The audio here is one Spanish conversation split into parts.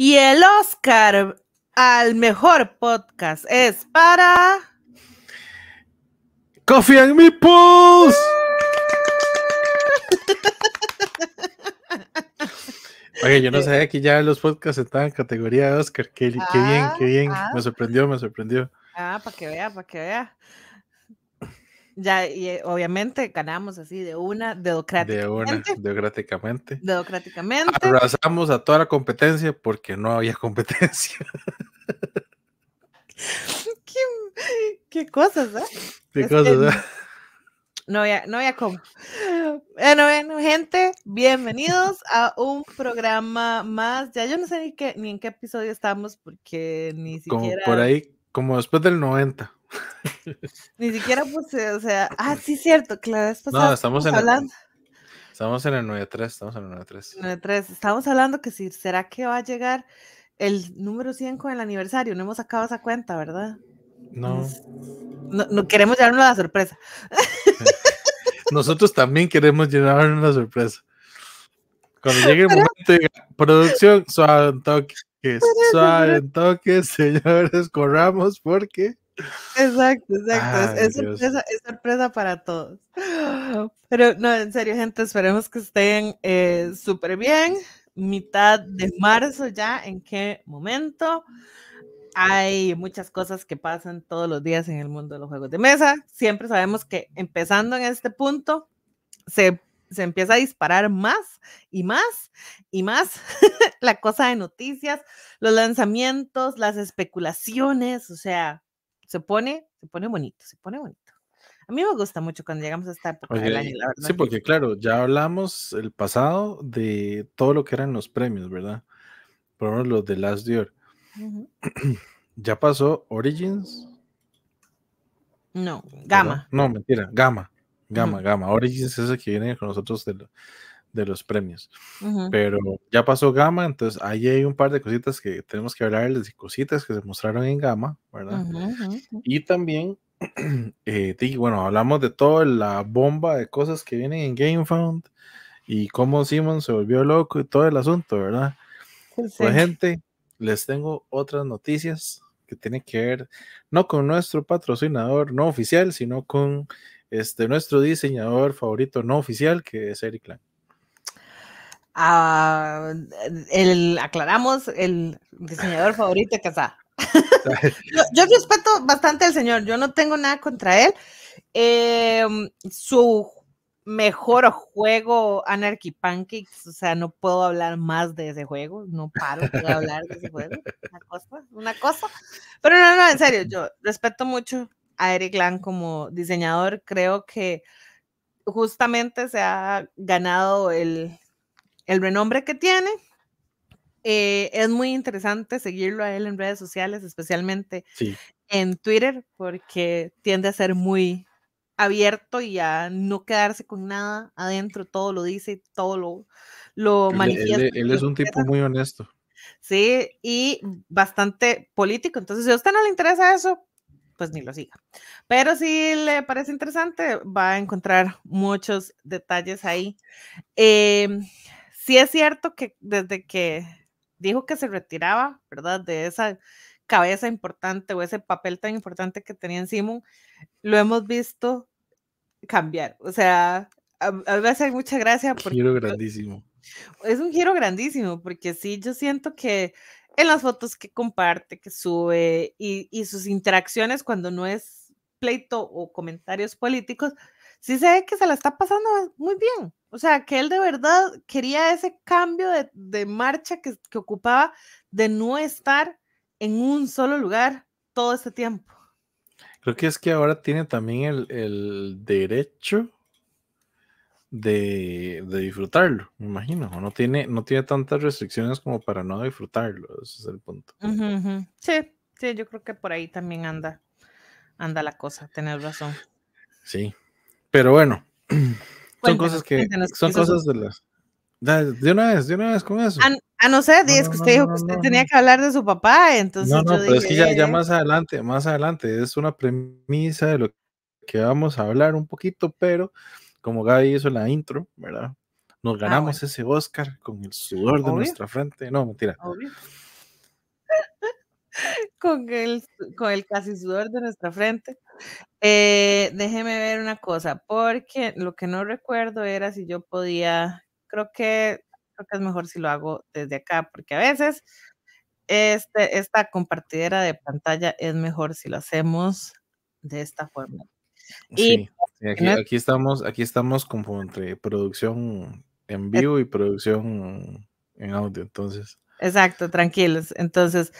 Y el Oscar al mejor podcast es para. Coffee mi Meeples. Oye, yo no sabía que ya los podcasts estaban en categoría de Oscar. Qué, bien, qué ah, bien. Ah. Me sorprendió, me sorprendió. Ah, para que vea, para que vea. Ya, y eh, obviamente ganamos así de una, democráticamente. De una, democráticamente. Democráticamente. Arrasamos a toda la competencia porque no había competencia. qué, cosas, ¿eh? Qué cosas, ¿eh? No había, no había cómo. Bueno, bueno, gente, bienvenidos a un programa más. Ya yo no sé ni, qué, ni en qué episodio estamos porque ni siquiera. Como por ahí, como después del 90. Ni siquiera pues o sea, ah, sí, cierto, claro, estamos, en hablando. El, estamos en el 9.3, estamos en el 9.3. estamos hablando que si, ¿será que va a llegar el número 5 del el aniversario? No hemos sacado esa cuenta, ¿verdad? No. No, queremos llevarnos la sorpresa. Nosotros también queremos llevarnos la sorpresa. Cuando llegue el momento, producción, suave en toques, suave en toques, señores, corramos porque Exacto, exacto. es, sorpresa, para todos. Pero no, en serio, gente, esperemos que estén eh, súper bien. Mitad de marzo ya, ¿en qué momento? Hay muchas cosas que pasan todos los días en el mundo de los juegos de mesa. Siempre sabemos que empezando en este punto, se se empieza a disparar más y más y más la cosa de noticias, los lanzamientos, las especulaciones, o sea, se pone, se pone bonito, se pone bonito. A mí me gusta mucho cuando llegamos a esta del año, Sí, porque claro, ya hablamos el pasado de todo lo que eran los premios, ¿verdad? Por lo menos los de Last Dior. ya pasó Origins. No, Gama. No, mentira, Gama. Gama, Gamma. Gama. Origins es el que viene con nosotros de, de los premios. Pero ya pasó Gama, entonces ahí hay un par de cositas que tenemos que hablarles y cositas que se mostraron en Gama, ¿verdad? Y también, eh, bueno, hablamos de toda la bomba de cosas que vienen en GameFound y cómo Simon se volvió loco y todo el asunto, ¿verdad? Pues gente, les tengo otras noticias que tienen que ver no con nuestro patrocinador no oficial, sino con este, nuestro diseñador favorito no oficial, que es Eric Lang. Ah, el, aclaramos, el diseñador favorito de yo, respeto bastante al señor, yo no tengo nada contra él. Em, su mejor juego, Anarchy Pancakes, o sea, no puedo hablar más de ese juego, no paro de hablar de ese juego, una cosa, una cosa. Pero no, no, en serio, yo respeto mucho a Eric Lang como diseñador, creo que justamente se ha ganado el el renombre que tiene. Eh, es muy interesante seguirlo a él en redes sociales, especialmente en Twitter, porque tiende a ser muy abierto y a no quedarse con nada adentro, todo lo dice, todo lo, lo él, manifiesta. Él, e, es un tipo muy honesto. Sí, y bastante político. Entonces, si a usted no le interesa eso, pues ni lo siga. Pero si le parece interesante, va a encontrar muchos detalles ahí. Eh, sí es cierto que desde que dijo que se retiraba, ¿verdad? De esa cabeza importante o ese papel tan importante que tenía en Simon, lo hemos visto cambiar. O sea, a, veces hay mucha gracia. un giro grandísimo. Es un giro grandísimo, porque sí, yo siento que en las fotos que comparte, que sube y, y sus interacciones cuando no es pleito o comentarios políticos, sí se ve que se la está pasando muy bien. O sea, que él de verdad quería ese cambio de, marcha que, ocupaba de no estar en un solo lugar todo este tiempo. Creo que es que ahora tiene también el, derecho de, disfrutarlo, me imagino. No tiene, no tiene tantas restricciones como para no disfrutarlo. Ese es el punto. Sí, yo creo que por ahí también anda, anda la cosa, tener razón. Sí, pero bueno, son cosas que. Son cosas de las. De una vez, de una vez con eso. A ah, ah, no ser, es que usted dijo que usted tenía que hablar de su papá, entonces. No, no, pero es que ya, más adelante, más adelante, es una premisa de lo que vamos a hablar un poquito, pero como Gaby hizo la intro, ¿verdad? Nos ah, ganamos ese Oscar con el sudor de nuestra frente. No, mentira con, el, con el casi sudor de nuestra frente. Eh, déjeme ver una cosa, porque lo que no recuerdo era si yo podía, creo que, creo que es mejor si lo hago desde acá, porque a veces este, esta compartidera de pantalla es mejor si lo hacemos de esta forma. y aquí, estamos, aquí estamos como entre producción en vivo y producción en audio, entonces. Exacto, tranquilos. Entonces,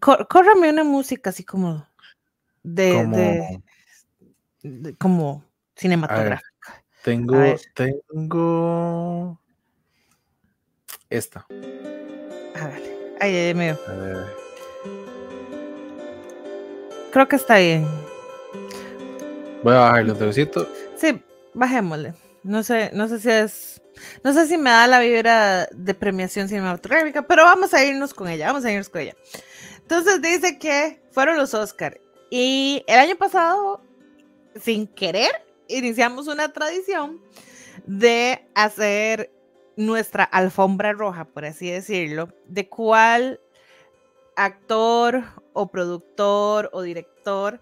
córrame una música así como de, como, cinematográfica. tengo, tengo esta. Ah, ay, ay, mío. Creo que está bien. Voy a bajar los trocitos. Sí, bajémosle. No sé, no sé si es no sé si me da la vibra de premiación cinematográfica, pero vamos a irnos con ella, vamos a irnos con ella. Entonces dice que fueron los Oscar y el año pasado, sin querer, iniciamos una tradición de hacer nuestra alfombra roja, por así decirlo, de cuál actor o productor o director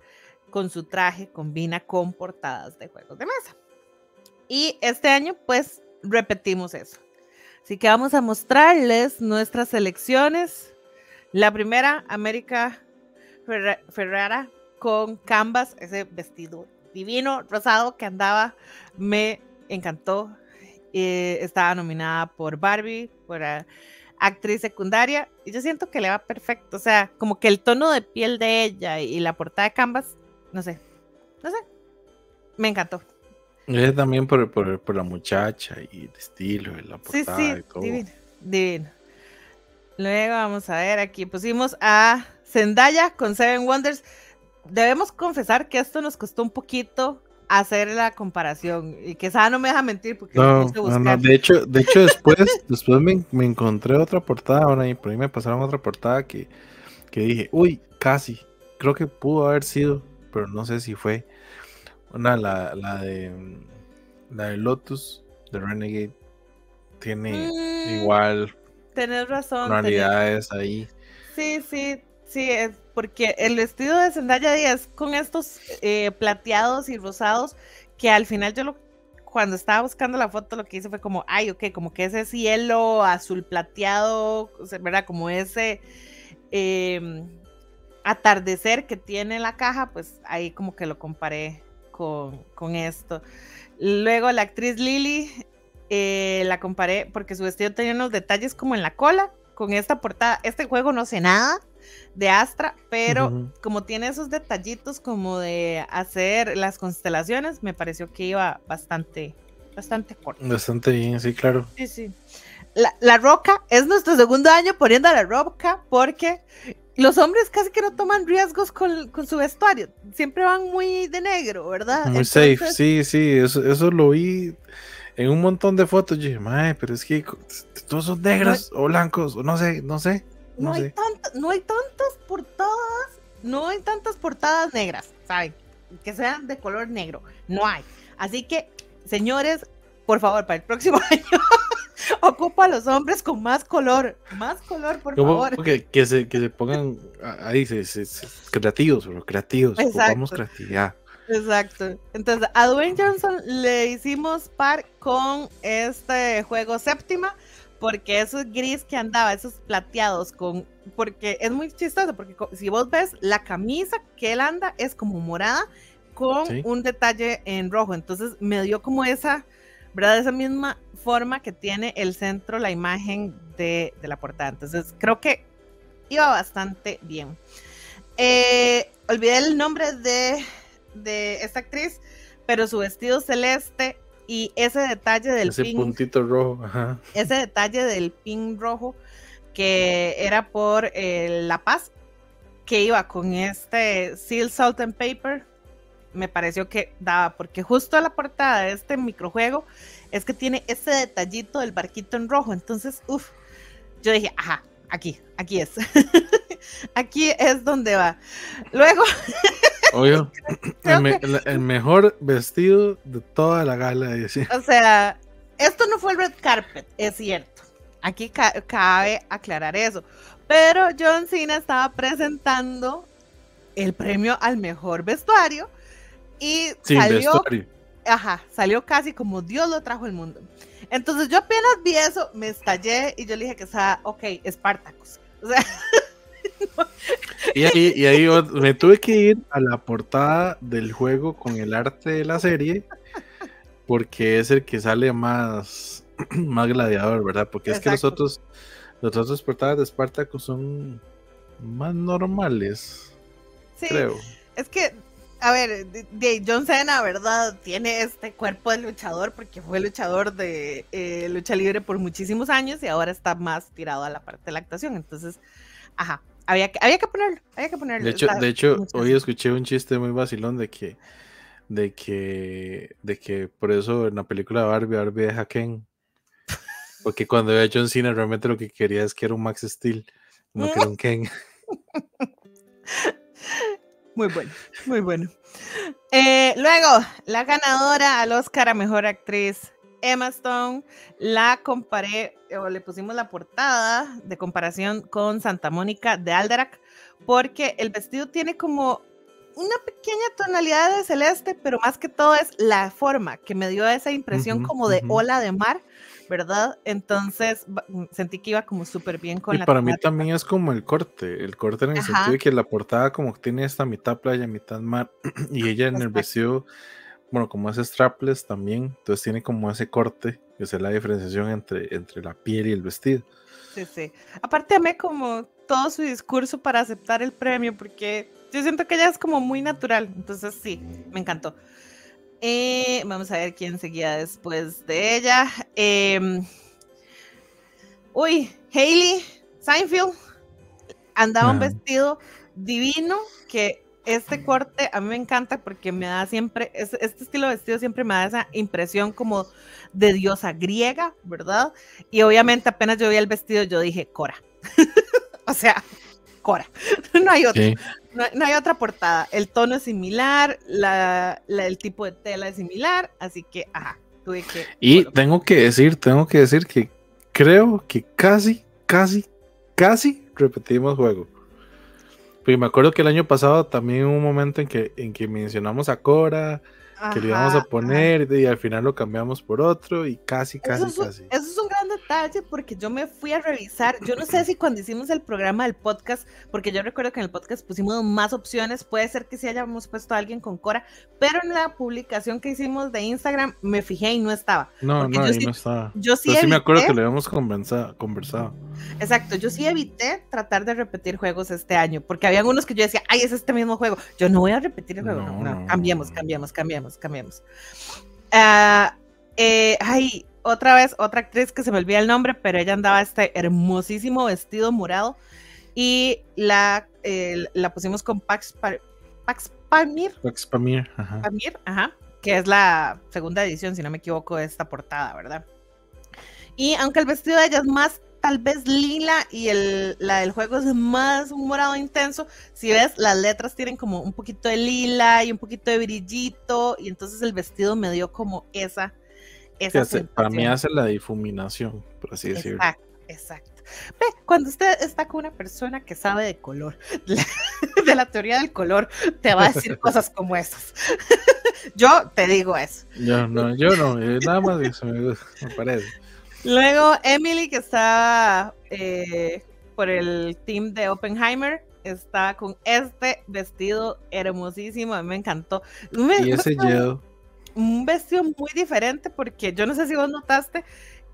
con su traje combina con portadas de juegos de mesa. Y este año, pues, repetimos eso. Así que vamos a mostrarles nuestras selecciones. La primera, América Ferrara con Canvas, ese vestido divino, rosado que andaba, me encantó. estaba nominada por Barbie, por actriz secundaria, y yo siento que le va perfecto. O sea, como que el tono de piel de ella y la portada de Canvas, no sé, no sé, me encantó también por, por, por, la muchacha y el estilo, la portada sí, sí, y Divino, Luego vamos a ver, aquí pusimos a Zendaya con Seven Wonders. Debemos confesar que esto nos costó un poquito hacer la comparación y que Sara no me deja mentir porque no, no, de hecho de hecho después después me, me, encontré otra portada ahora y por ahí me pasaron otra portada que, que dije uy casi creo que pudo haber sido pero no sé si fue una, la, la de. Mm, la de Lotus, de Renegade, tiene mm. igual. Tenés razón. ahí. Sí, sí, sí, es porque el vestido de Zendaya es con estos eh, plateados y rosados, que al final yo lo. Cuando estaba buscando la foto, lo que hice fue como, ay, ok, como que ese cielo azul plateado, ¿verdad? Como ese. Em, atardecer que tiene la caja, pues ahí como que lo comparé con, esto. Luego la actriz Lily eh, la comparé porque su vestido tenía unos detalles como en la cola con esta portada. Este juego no sé nada de Astra, pero como tiene esos detallitos como de hacer las constelaciones, me pareció que iba bastante, bastante corto. Bastante bien, sí, claro. Sí, sí. La, la, Roca es nuestro segundo año poniendo a La Roca porque los hombres casi que no toman riesgos con, con, su vestuario, siempre van muy de negro, ¿verdad? Muy safe, sí, sí, eso, eso lo vi en un montón de fotos. Y dije, madre, pero es que todos son negros o blancos, o no sé, no sé. No, no hay tantos, no hay tantas portadas, no hay tantas portadas negras, ¿saben? Que sean de color negro, no hay. Así que, señores, por favor, para el próximo año. Ocupa a los hombres con más color, más color, por favor. Que, se, pongan ahí, se, creativos, o creativos, creatividad. Exacto. Entonces, a Dwayne Johnson le hicimos par con este juego séptima, porque esos gris que andaba, esos plateados con, porque es muy chistoso, porque si vos ves la camisa que él anda es como morada con un detalle en rojo, entonces me dio como esa, ¿verdad? Esa misma forma que tiene el centro, la imagen de, la portada. Entonces, creo que iba bastante bien. Eh, olvidé el nombre de, de, esta actriz, pero su vestido celeste y ese detalle del pin, puntito rojo, ese detalle del pin rojo que era por eh, La Paz, que iba con este Seal Salt and Paper, me pareció que daba, porque justo a la portada de este microjuego es que tiene ese detallito del barquito en rojo. Entonces, uff, yo dije, ajá, aquí, aquí es. aquí es donde va. Luego. Obvio, el, mejor vestido de toda la gala. O sea, esto no fue el red carpet, es cierto. Aquí cabe aclarar eso. Pero John Cena estaba presentando el premio al mejor vestuario y salió Ajá, salió casi como Dios lo trajo al mundo. Entonces yo apenas vi eso, me estallé y yo le dije que estaba, ok, Espartacus. y, ahí, me tuve que ir a la portada del juego con el arte de la serie, porque es el que sale más, más gladiador, ¿verdad? Porque es que los otros, portadas de Espartacus son más normales. creo. Es que a ver, de John Cena, ¿verdad? Tiene este cuerpo de luchador porque fue luchador de eh, lucha libre por muchísimos años y ahora está más tirado a la parte de la actuación. Entonces, ajá, había que, había que ponerlo, había que ponerlo. De hecho, de hecho hoy escuché un chiste muy vacilón de que, de que, de que por eso en la película Barbie, Barbie deja Ken. Porque cuando ve a John Cena realmente lo que quería es que era un Max Steel, no que era un Ken. Muy bueno, muy bueno. Eh, luego, la ganadora al Oscar a Mejor Actriz, Emma Stone, la comparé, o le pusimos la portada de comparación con Santa Mónica de Alderac, porque el vestido tiene como una pequeña tonalidad de celeste, pero más que todo es la forma que me dio esa impresión como de ola de mar, ¿verdad? Entonces mm, sentí que iba como súper bien con y Para mí también es como el corte, el corte en el sentido de que la portada como tiene esta mitad playa, mitad mar, y ella en el vestido, bueno, como hace strapless también, entonces tiene como ese corte, que es la diferenciación entre, entre la piel y el vestido. Sí, sí. Aparte amé como todo su discurso para aceptar el premio, porque yo siento que ella es como muy natural, entonces sí, me encantó. Eh, vamos a ver quién seguía después de ella. Em, uy, Hailey Seinfeld andaba un vestido divino que este corte a mí me encanta porque me da siempre, este estilo de vestido siempre me da esa impresión como de diosa griega, ¿verdad? Y obviamente apenas yo vi el vestido yo dije, Cora. o sea, Cora. no hay otra. No, hay otra portada. El tono es similar, el tipo de tela es similar, así que, ajá, Y tengo que decir, tengo que decir que creo que casi, casi, casi repetimos juego. y pues me acuerdo que el año pasado también hubo un momento en que, en que mencionamos a Cora que le íbamos a poner y al final lo cambiamos por otro y casi, casi, casi. Eso es un gran detalle porque yo me fui a revisar, yo no sé si cuando hicimos el programa del podcast, porque yo recuerdo que en el podcast pusimos más opciones, puede ser que sí hayamos puesto a alguien con Cora, pero en la publicación que hicimos de Instagram me fijé y no estaba. No, no, no estaba. Yo sí, me acuerdo que lo habíamos conversado. Exacto, yo sí evité tratar de repetir juegos este año, porque había algunos que yo decía, ay, es este mismo juego. Yo no voy a repetir el juego, no, no, no. cambiamos, cambiamos, cambiamos, cambiemos. Ah, eh, ay, otra vez, otra actriz que se me olvida el nombre, pero ella andaba este hermosísimo vestido morado y la, la pusimos con Pax, Pax Pamir. Pax Pamir, Pamir, ajá, que es la segunda edición, si no me equivoco, de esta portada, ¿verdad? Y aunque el vestido de ella es más tal vez lila y el, la del juego es más un morado intenso. Si ves, las letras tienen como un poquito de lila y un poquito de brillito, y entonces el vestido me dio como esa. para mí hace la difuminación, por así decirlo. Exacto, cuando usted está con una persona que sabe de color, de la teoría del color, te va a decir cosas como esas. Yo te digo eso. Yo no, yo no, eh, nada más me parece. Luego Emily, que está eh, por el team de Oppenheimer, está con este vestido hermosísimo, a mí me encantó. ese yo. Un vestido muy diferente porque yo no sé si vos notaste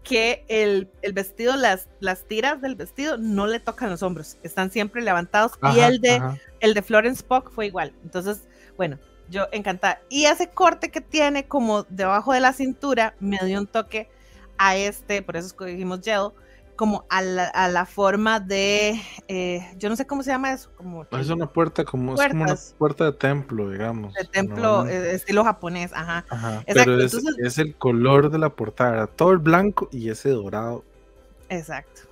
que el, vestido, las, las tiras del vestido no le tocan los hombros, están siempre levantados y el de, el de Florence Pock fue igual. Entonces, bueno, yo encantada. Y ese corte que tiene como debajo de la cintura me dio un toque a este, por eso dijimos gel, como a la, a la forma de, eh, yo no sé cómo se llama eso. Como, es una puerta, como, es como una puerta de templo, digamos. De templo, eh, estilo japonés, ajá. pero es, es, el color de la portada, todo el blanco y ese dorado. Exacto.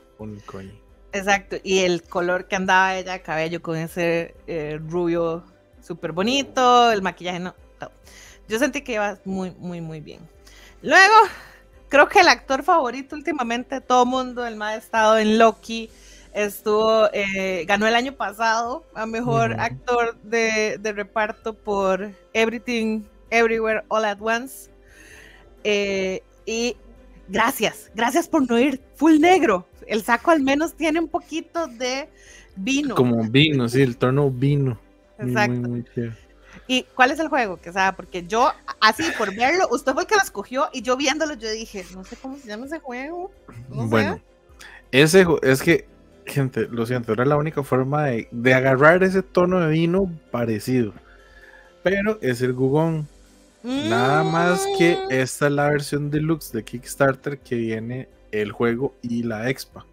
Exacto, y el color que andaba ella, cabello con ese eh, rubio súper bonito, el maquillaje no. Yo sentí que iba muy, muy, muy bien. Luego, creo que el actor favorito últimamente de todo mundo, el más estado en Loki, estuvo, eh, ganó el año pasado a mejor actor de, reparto por Everything, Everywhere, All at Once. Eh, y gracias, gracias por no ir full negro. El saco al menos tiene un poquito de vino. Como vino, sí, el tono vino. Exacto. ¿Y cuál es el juego? Que, sea, porque yo, así por verlo, usted fue el que lo escogió y yo viéndolo, yo dije, no sé cómo se llama ese juego. bueno, ese es que, gente, lo siento, era la única forma de, agarrar ese tono de vino parecido. Pero es el Gugón. Nada más que mm. esta es la versión deluxe de Kickstarter que viene el juego y la expa.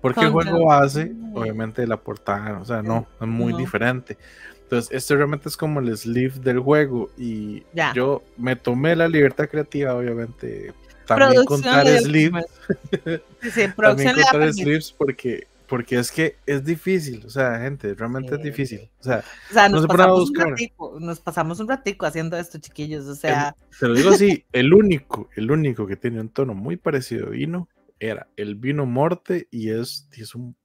Porque el juego hace, obviamente, la portada, o sea, no, es muy diferente. Entonces, este realmente es como el sleeve del juego. Y yo me tomé la libertad creativa, obviamente. También contar sleeves. Sí, también contar sleeves porque, porque es que es difícil. O sea, gente, realmente es difícil. O sea, nos, pasamos un ratico, nos pasamos un ratico haciendo esto, chiquillos. O sea. Se lo digo así, el único, el único que tiene un tono muy parecido a vino era el vino morte y es, es un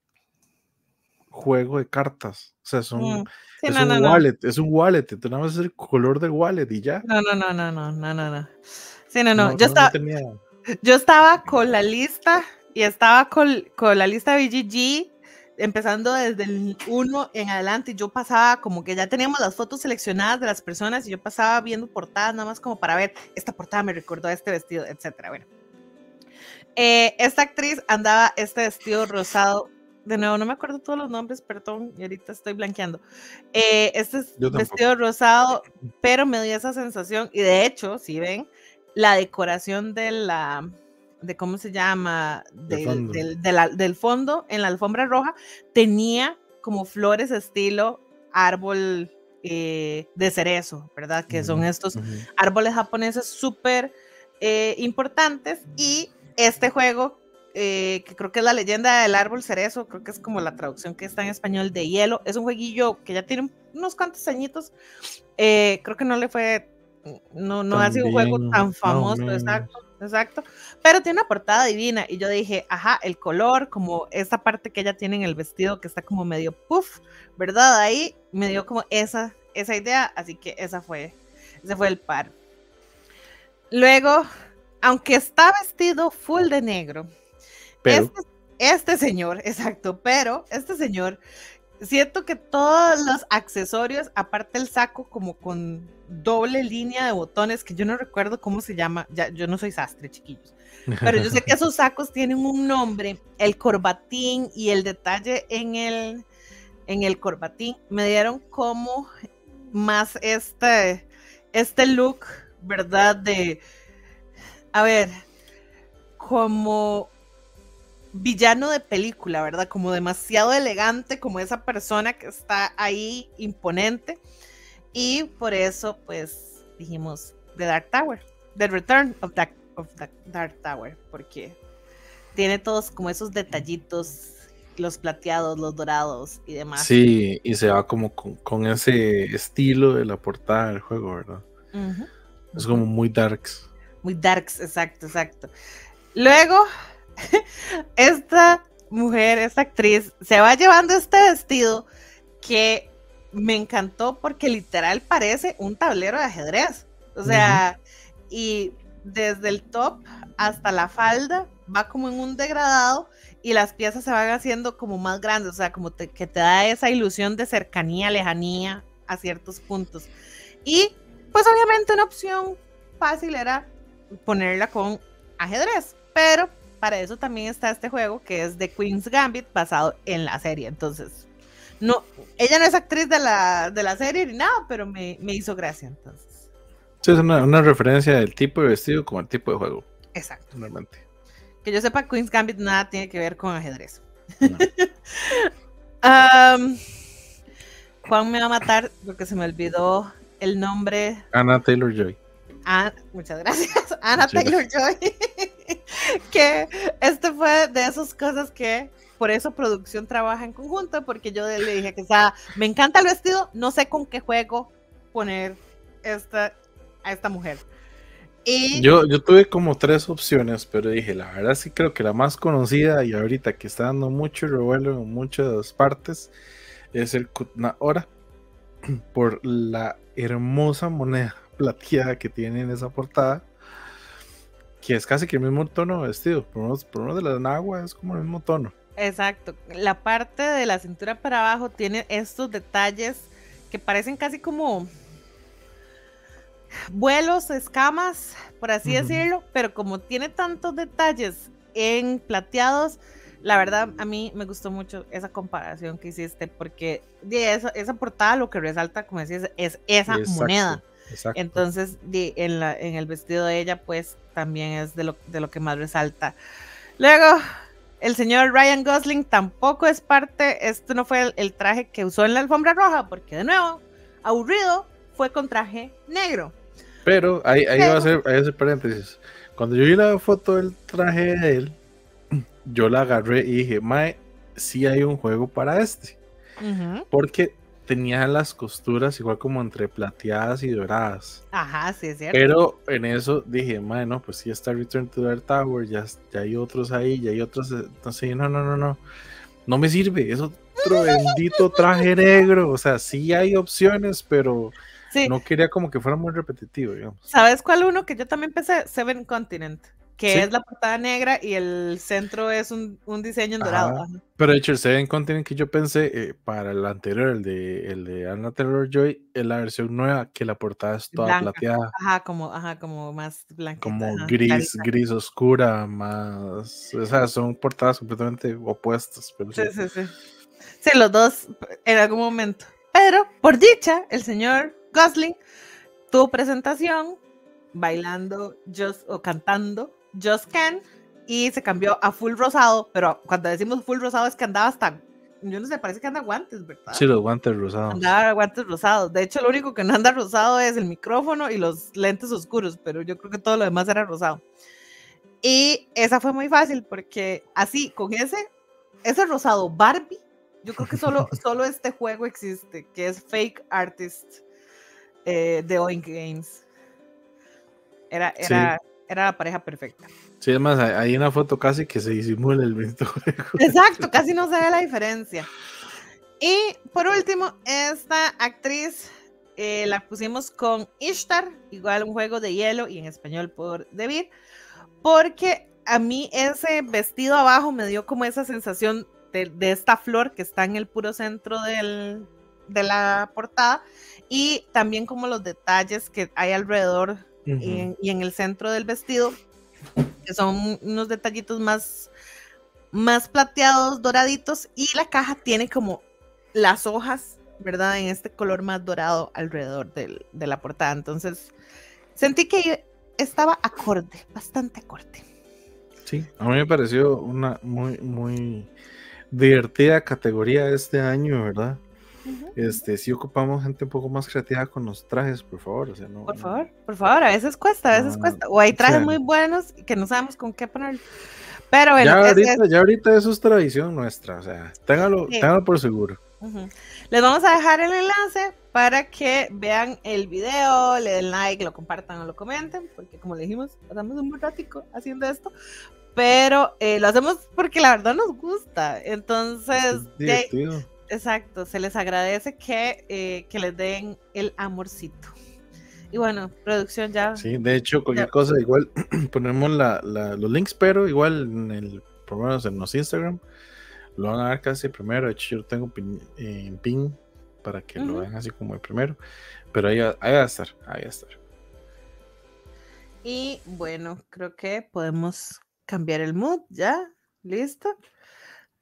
juego de cartas. O sea, es mm, un, es un wallet, es un wallet, tú nada más el color del wallet y ya. No, no, no, no, no, no, no, Sí, no, no. yo, estaba, yo estaba con la lista y estaba con, con la lista de BGG empezando desde el 1 en adelante, y yo pasaba como que ya teníamos las fotos seleccionadas de las personas y yo pasaba viendo portadas nada más como para ver, esta portada me recordó a este vestido, etcétera. Bueno, eh, esta actriz andaba este vestido rosado de nuevo, no me acuerdo todos los nombres, perdón, y ahorita estoy blanqueando. Eh, este es vestido rosado, pero me dio esa sensación, y de hecho, si ven, la decoración de la, de cómo se llama, del, fondo. en la alfombra roja, tenía como flores estilo árbol eh, de cerezo, ¿verdad? Que son estos árboles japoneses súper eh, importantes y este juego eh, que creo que es la leyenda del árbol cerezo, creo que es como la traducción que está en español de hielo. Es un jueguillo que ya tiene unos cuantos añitos. Eh, creo que no le fue, no, no ha sido un juego tan famoso, exacto, exacto. Pero tiene una portada divina y yo dije, ajá, el color, como esta parte que ella tiene en el vestido que está como medio puff, ¿verdad? Ahí me dio como esa, esa idea, así que esa fue, ese fue el par. Luego, aunque está vestido full de negro, este, este, señor, exacto, pero este señor, siento que todos los accesorios, aparte el saco como con doble línea de botones, que yo no recuerdo cómo se llama, ya, yo no soy sastre, chiquillos, pero yo sé que esos sacos tienen un nombre, el corbatín y el detalle en el, en el corbatín, me dieron como más este, este look, ¿verdad? De, a ver, como villano de película, ¿verdad? Como demasiado elegante, como esa persona que está ahí imponente. Y por eso, pues, dijimos The Dark Tower, The Return of, the Dark Tower, porque tiene todos como esos detallitos, los plateados, los dorados y demás. Sí, y se va como con, ese estilo de la portada del juego, ¿verdad? Es como muy darks. Muy darks, exacto, exacto. Luego esta mujer, esta actriz, se va llevando este vestido que me encantó porque literal parece un tablero de ajedrez. O sea, y desde el top hasta la falda va como en un degradado y las piezas se van haciendo como más grandes, o sea, como que te da esa ilusión de cercanía, lejanía a ciertos puntos. Y pues obviamente una opción fácil era ponerla con ajedrez, pero para eso también está este juego que es de Queen's Gambit basado en la serie. Entonces, no, ella no es actriz de la, de la serie ni nada, pero me, hizo gracia entonces. es una, referencia del tipo de vestido como el tipo de juego. Exacto. Normalmente. Que yo sepa, Queen's Gambit nada tiene que ver con ajedrez. Juan me va a matar porque se me olvidó el nombre. Ana Taylor Joy. Ah, muchas gracias. Ana Taylor Joy. que este fue de esas cosas que por eso producción trabaja en conjunto, porque yo le dije que, o me encanta el vestido, no sé con qué juego poner esta, a esta mujer. Y... Yo, yo tuve como tres opciones, pero dije, la verdad sí creo que la más conocida y ahorita que está dando mucho revuelo en muchas partes es el Kutna Ora, por la hermosa moneda plateada que tiene en esa portada que es casi que el mismo tono vestido, por uno por de las nagua es como el mismo tono. Exacto, la parte de la cintura para abajo tiene estos detalles que parecen casi como vuelos, escamas, por así decirlo, pero como tiene tantos detalles en plateados, la verdad a mí me gustó mucho esa comparación que hiciste, porque de esa, portada lo que resalta, como decías, es esa moneda. Entonces, en, en el vestido de ella, pues también es de lo, que más resalta. Luego, el señor Ryan Gosling tampoco es parte, esto no fue el, traje que usó en la alfombra roja, porque de nuevo, aburrido, fue con traje negro. Pero ahí, va a ser, ahí paréntesis. Cuando yo vi la foto del traje de él, yo la agarré y dije, Mae, sí hay un juego para este. Porque tenía las costuras igual como entre plateadas y doradas. Ajá, sí, es cierto. Pero en eso dije, bueno, pues sí está Return to the Tower, ya, hay otros ahí, ya hay otros. Eh, entonces, no, no, no, no. No me sirve, es otro bendito traje negro. O sea, sí hay opciones, pero no quería como que fuera muy repetitivo, ¿Sabes cuál uno que yo también pensé? Seven Continent que es la portada negra y el centro es un, un diseño en dorado. Pero de hecho, el Seven que yo pensé eh, para el anterior, el de, el de Anna Terror Joy, es la versión nueva que la portada es toda plateada. Ajá, como, ajá, como más blanca. Como gris, gris oscura, más. O sea, son portadas completamente opuestas. sí, sí, sí, sí. los dos en algún momento. Pero, por dicha, el señor Gosling tuvo presentación bailando just, o cantando Just Can y se cambió a full rosado, pero cuando decimos full rosado es que andaba hasta, yo no sé, parece que anda guantes, ¿verdad? Sí, los guantes rosados. Andaba guantes rosados. De hecho, lo único que no anda rosado es el micrófono y los lentes oscuros, pero yo creo que todo lo demás era rosado. Y esa fue muy fácil porque así, con ese, ese rosado Barbie, yo creo que solo, solo este juego existe, que es Fake Artist eh, de Oink Games. Era, era, era la pareja perfecta. Sí, además hay una foto casi que se disimula el vestido. Exacto, casi no se ve la diferencia. Y por último, esta actriz eh, la pusimos con Ishtar, igual un juego de hielo y en español por David, porque a mí ese vestido abajo me dio como esa sensación de, de esta flor que está en el puro centro del, de la portada y también como los detalles que hay alrededor y, en, el centro del vestido, que son unos detallitos más, más plateados, doraditos, y la caja tiene como las hojas, ¿verdad? En este color más dorado alrededor de la portada. Entonces, sentí que estaba acorde, bastante acorde. Sí, a mí me pareció una muy, muy divertida categoría este año, ¿verdad? Este, si ocupamos gente un poco más creativa con los trajes, por favor. por favor, por favor, a veces cuesta, a veces ah, cuesta. O hay trajes muy buenos que no sabemos con qué poner. Pero bueno, ya, ahorita, es... eso es tradición nuestra, o sea, téngalo, por seguro. Les vamos a dejar el enlace para que vean el video, le den like, lo compartan o lo comenten, porque como le dijimos, pasamos un buen ratico haciendo esto, pero eh, lo hacemos porque la verdad nos gusta. Entonces, Exacto, se les agradece eh, que, les den el amorcito. Y bueno, producción ya. Sí, de hecho, cualquier cosa, igual ponemos los links, pero igual en el, por lo menos en los Instagram, lo van a ver casi primero. De hecho, yo tengo pin, eh, en pin para que lo vean así como el primero. Pero ahí, ahí va a estar, ahí va a estar. Y bueno, creo que podemos cambiar el mood ya. ¿Listo?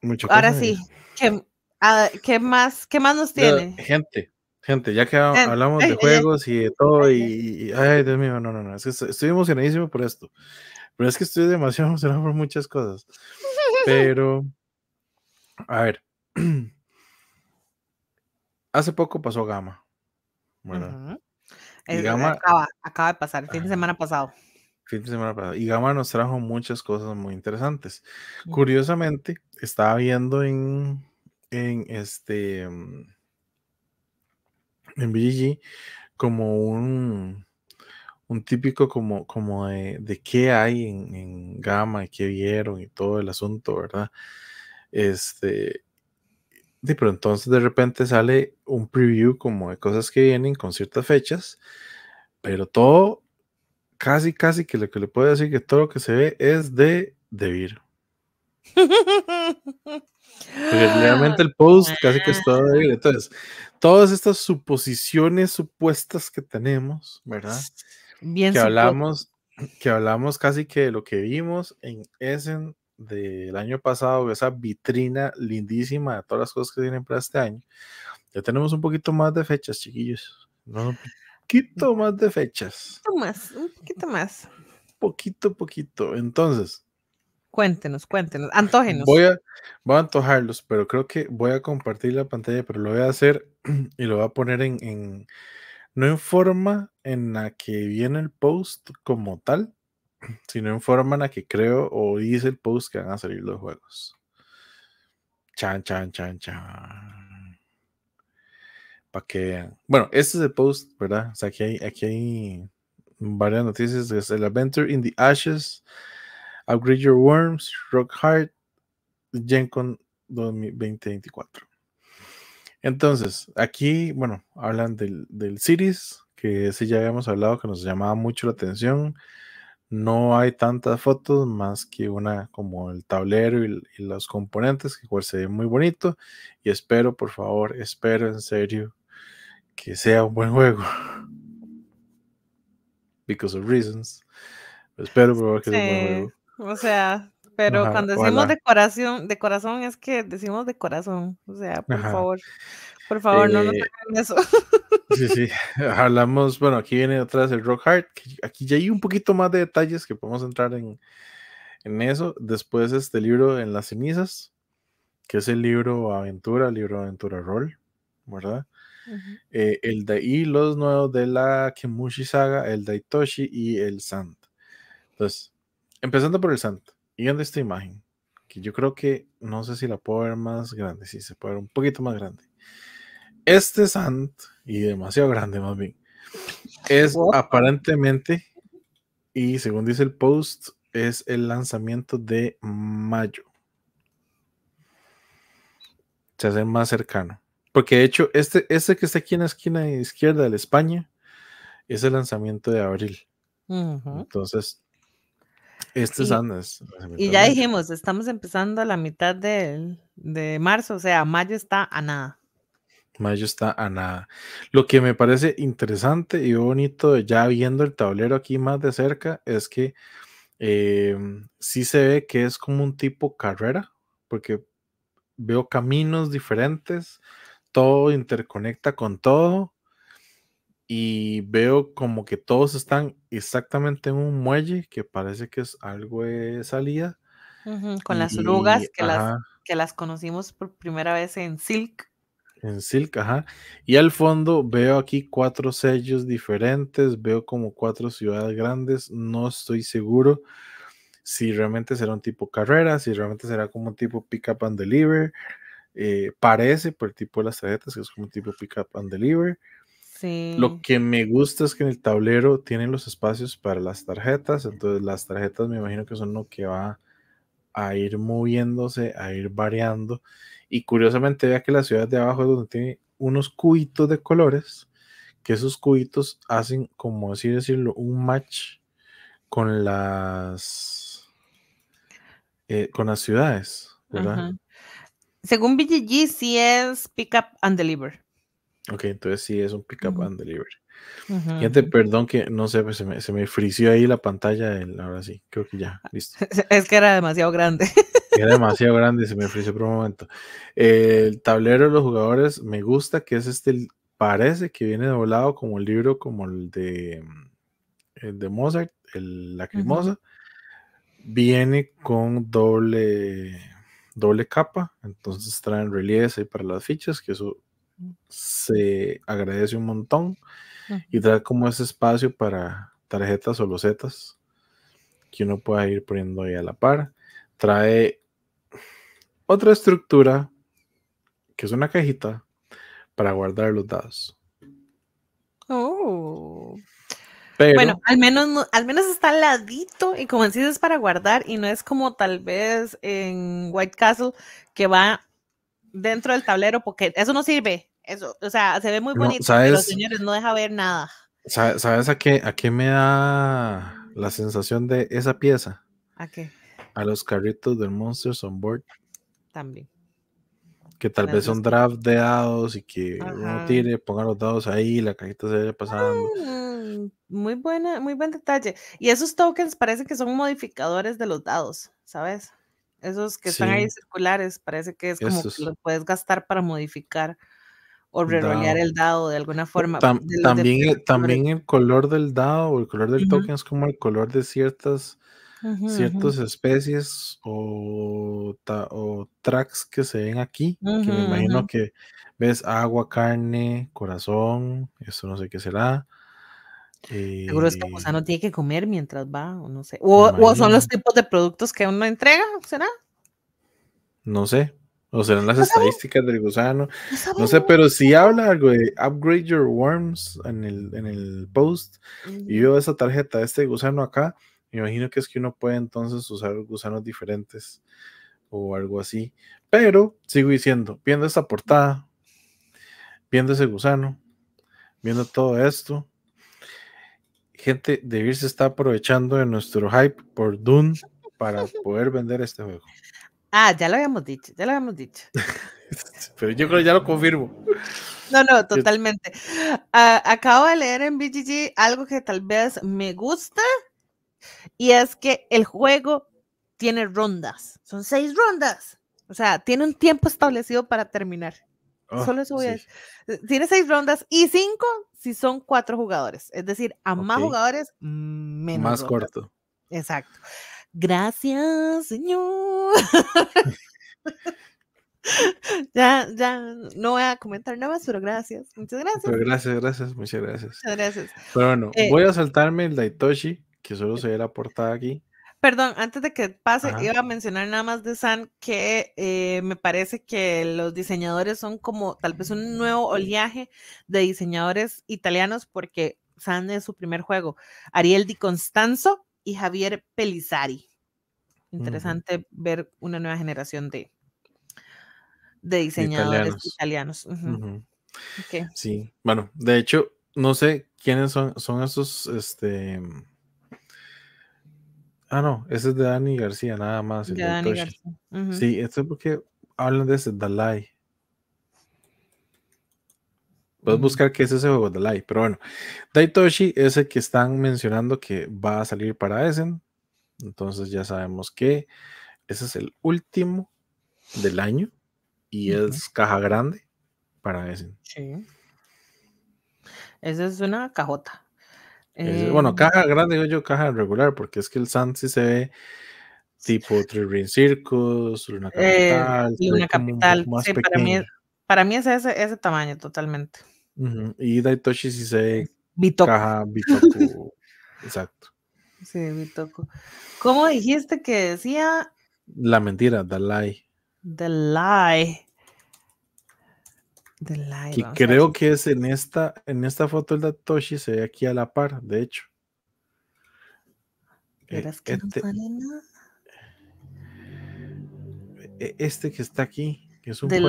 Mucho Ahora sí, que, Ah, ¿qué, más, ¿Qué más nos tiene? gente, gente, ya que hablamos de juegos y de todo, y, ay, Dios mío, no, no, no, es que estoy, emocionadísimo por esto. Pero es que estoy demasiado emocionado por muchas cosas. Pero, a ver. Hace poco pasó Gama. Bueno. Gama, acaba, de pasar, el fin de semana pasado. Fin de semana pasado. Y Gama nos trajo muchas cosas muy interesantes. Curiosamente, estaba viendo en en este mm, en como un, un típico como, como de, de qué hay en, en Gama y qué vieron y todo el asunto, ¿verdad? Este, pero entonces de repente sale un preview como de cosas que vienen con ciertas fechas, pero todo, casi, casi que lo que le puedo decir que todo lo que se ve es de vir realmente el post casi que está ahí Entonces, todas estas suposiciones supuestas que tenemos, ¿verdad? Bien que hablamos, que hablamos casi que lo que vimos en Essen del año pasado, esa vitrina lindísima de todas las cosas que tienen para este año. Ya tenemos un poquito más de fechas, chiquillos. ¿no? Un poquito más de fechas. Un poquito más, un poquito más. Poquito, poquito. Entonces, Cuéntenos, cuéntenos, antógenos. Voy a, a antojarlos, pero creo que voy a compartir la pantalla, pero lo voy a hacer y lo voy a poner en, no en forma en la que viene el post como tal, sino en forma en la que creo o dice el post que van a salir los juegos. Chan, chan, chan, chan. Para que Bueno, este es el post, ¿verdad? O sea, aquí hay, aquí hay varias noticias. Es el Adventure in the Ashes. Upgrade Your Worms, Rock Hard, GenCon 2024. Entonces, aquí, bueno, hablan del, del que ese ya habíamos hablado, que nos llamaba mucho la atención. No hay tantas fotos más que una como el tablero y, los componentes, que cual se ve muy bonito. Y espero, por favor, espero en serio que sea un buen juego. Because of reasons. Espero por favor que sea un buen juego. O sea, pero cuando decimos de corazón, es que decimos de corazón. O sea, por favor, por favor, no nos eh, hagan eso. Sí, sí. Hablamos, bueno, aquí viene atrás el Rock Aquí ya hay un poquito más de detalles que podemos entrar en, eso. Después este libro en las cenizas, que es el libro Aventura, libro Aventura Roll, ¿verdad? Eh, el de y los nuevos de la Kemushi Saga, el Daitoshi y el Sand. Entonces, Empezando por el Sant, Y en esta imagen, que yo creo que no sé si la puedo ver más grande, si se puede ver un poquito más grande. Este Sant y demasiado grande más bien, es oh. aparentemente, y según dice el post, es el lanzamiento de mayo. Se hace más cercano. Porque de hecho, este, este que está aquí en la esquina izquierda de España es el lanzamiento de abril. Entonces, este es Andes. Y ya dijimos, estamos empezando a la mitad de, de marzo, o sea, mayo está a nada. Mayo está a nada. Lo que me parece interesante y bonito, ya viendo el tablero aquí más de cerca, es que em, sí se ve que es como un tipo carrera, porque veo caminos diferentes, todo interconecta con todo y veo como que todos están exactamente en un muelle que parece que es algo de salida. con las rugas que las, conocimos por primera vez en Silk. En Silk, ajá. Y al fondo veo aquí cuatro sellos diferentes, veo como cuatro ciudades grandes, no estoy seguro si realmente será un tipo carrera, si realmente será como un tipo pick up and deliver. Eh, parece por el tipo de las tarjetas que es como un tipo pick up and deliver lo que me gusta es que en el tablero tienen los espacios para las tarjetas, entonces las tarjetas me imagino que son lo que va a ir moviéndose, a ir variando. Y curiosamente vea que la ciudad de abajo es donde tiene unos cubitos de colores, que esos cubitos hacen, como así decirlo, un match con las, eh, con las ciudades, ¿verdad? Según BGG, sí es pick up and deliver. Ok, entonces sí es un pickup Up and delivery. Gente, perdón que no sé, pues, se me, se frició ahí la pantalla. ahora sí, creo que ya, ah, listo. Es que era demasiado grande. Era demasiado grande, se me frició por un momento. el tablero de los jugadores me gusta, que es este, parece que viene doblado como el libro, como el de, el de Mozart, el Lacrimosa. Viene con doble doble capa, entonces traen relieve ahí para las fichas, que eso se agradece un montón y trae como ese espacio para tarjetas o losetas que uno pueda ir poniendo ahí a la par. Trae otra estructura que es una cajita para guardar los dados. Oh. Pero, bueno, al menos, al menos está al ladito y como decís es para guardar y no es como tal vez en White Castle que va dentro del tablero porque eso no sirve. Eso, o sea, se ve muy bonito, no, los señores, no deja ver nada. ¿Sabes a qué, a qué me da la sensación de esa pieza? ¿A qué? A los carritos del Monsters on Board. También. Que tal vez son draft de dados y que uno tire, ponga los dados ahí, la cajita se vaya pasando. Mm, muy buena, muy buen detalle. Y esos tokens parece que son modificadores de los dados, ¿sabes? Esos que están ahí circulares, parece que es como que los puedes gastar para modificar o rerolear el dado de alguna forma. también, también el color del dado o el color del token es como el color de ciertas, ciertas especies o, o, tracks que se ven aquí, que me imagino que ves agua, carne, corazón, eso no sé qué será. Seguro es que Gusano eh tiene que comer mientras va, o no sé. O, son los tipos de productos que uno entrega, ¿será? No sé. O serán las estadísticas del gusano. No, sé, pero si habla algo de Upgrade Your Worms en el, en el post y mm. veo esa tarjeta de este gusano acá, me imagino que es que uno puede entonces usar gusanos diferentes o algo así. Pero sigo diciendo, viendo esta portada, viendo ese gusano, viendo todo esto, gente, DeVir se está aprovechando de nuestro hype por Dune para poder vender este juego. Ah, ya lo habíamos dicho, ya lo habíamos dicho. Pero yo creo que ya lo confirmo. No, no, totalmente. Ah, acabo de leer en BGG algo que tal vez me gusta y es que el juego tiene rondas. Son seis rondas. O sea, tiene un tiempo establecido para terminar. Ah, Solo eso voy a decir. Tiene seis rondas y cinco si son cuatro jugadores. Es decir, a más jugadores, menos. Más corto. Exacto. Gracias, señor. ya, ya, no voy a comentar nada más, pero gracias. Muchas gracias. gracias, gracias, muchas gracias. gracias. Pero bueno, eh, voy a saltarme el Daitoshi, que solo eh, se ve la portada aquí. Perdón, antes de que pase, iba a mencionar nada más de San que eh, me parece que los diseñadores son como tal vez un nuevo oleaje de diseñadores italianos porque San es su primer juego. Ariel Di Constanzo y Javier Pelizari. Interesante ver una nueva generación de, de diseñadores italianos. Sí, bueno, de hecho, no sé quiénes son, son esos, este, Ah, no, ese es de Dani García, nada más. De Sí, esto es porque hablan de ese Dalai. Puedes buscar qué es ese juego Dalai, pero bueno. Daitoshi es el que están mencionando que va a salir para Essen. Entonces ya sabemos que ese es el último del año y es caja grande para Essen. Sí. Esa es una cajota. Eh, bueno, caja grande, digo yo, caja regular, porque es que el Sand sí se ve tipo Three Ring Circus, una eh, Capital. Eh, Luna Capital, sí, para mí, para mí, es ese, ese tamaño totalmente. Y Daitoshi sí se ve caja Bitoku. Exacto. Sí, Bitoku. ¿Cómo dijiste que decía? La mentira, the lie. The lie. Y creo que es en esta, en esta foto el Datoshi, se ve aquí a la par, de hecho. Eh, que este, no e, este que está aquí, que es un 3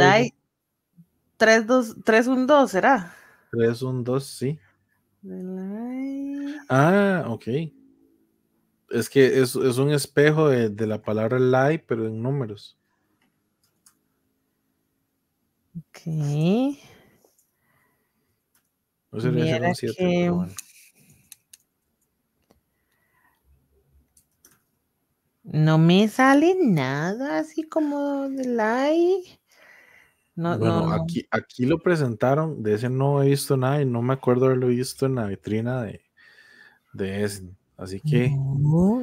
1 312, ¿será? 312, sí. Ah, ok. Es que es, un espejo de, la palabra light pero en números. Ok. No No me sale nada así como de like. bueno, Aquí, aquí lo presentaron, de ese no he visto nada y no me acuerdo haberlo visto en la vitrina de, de ese. Así que.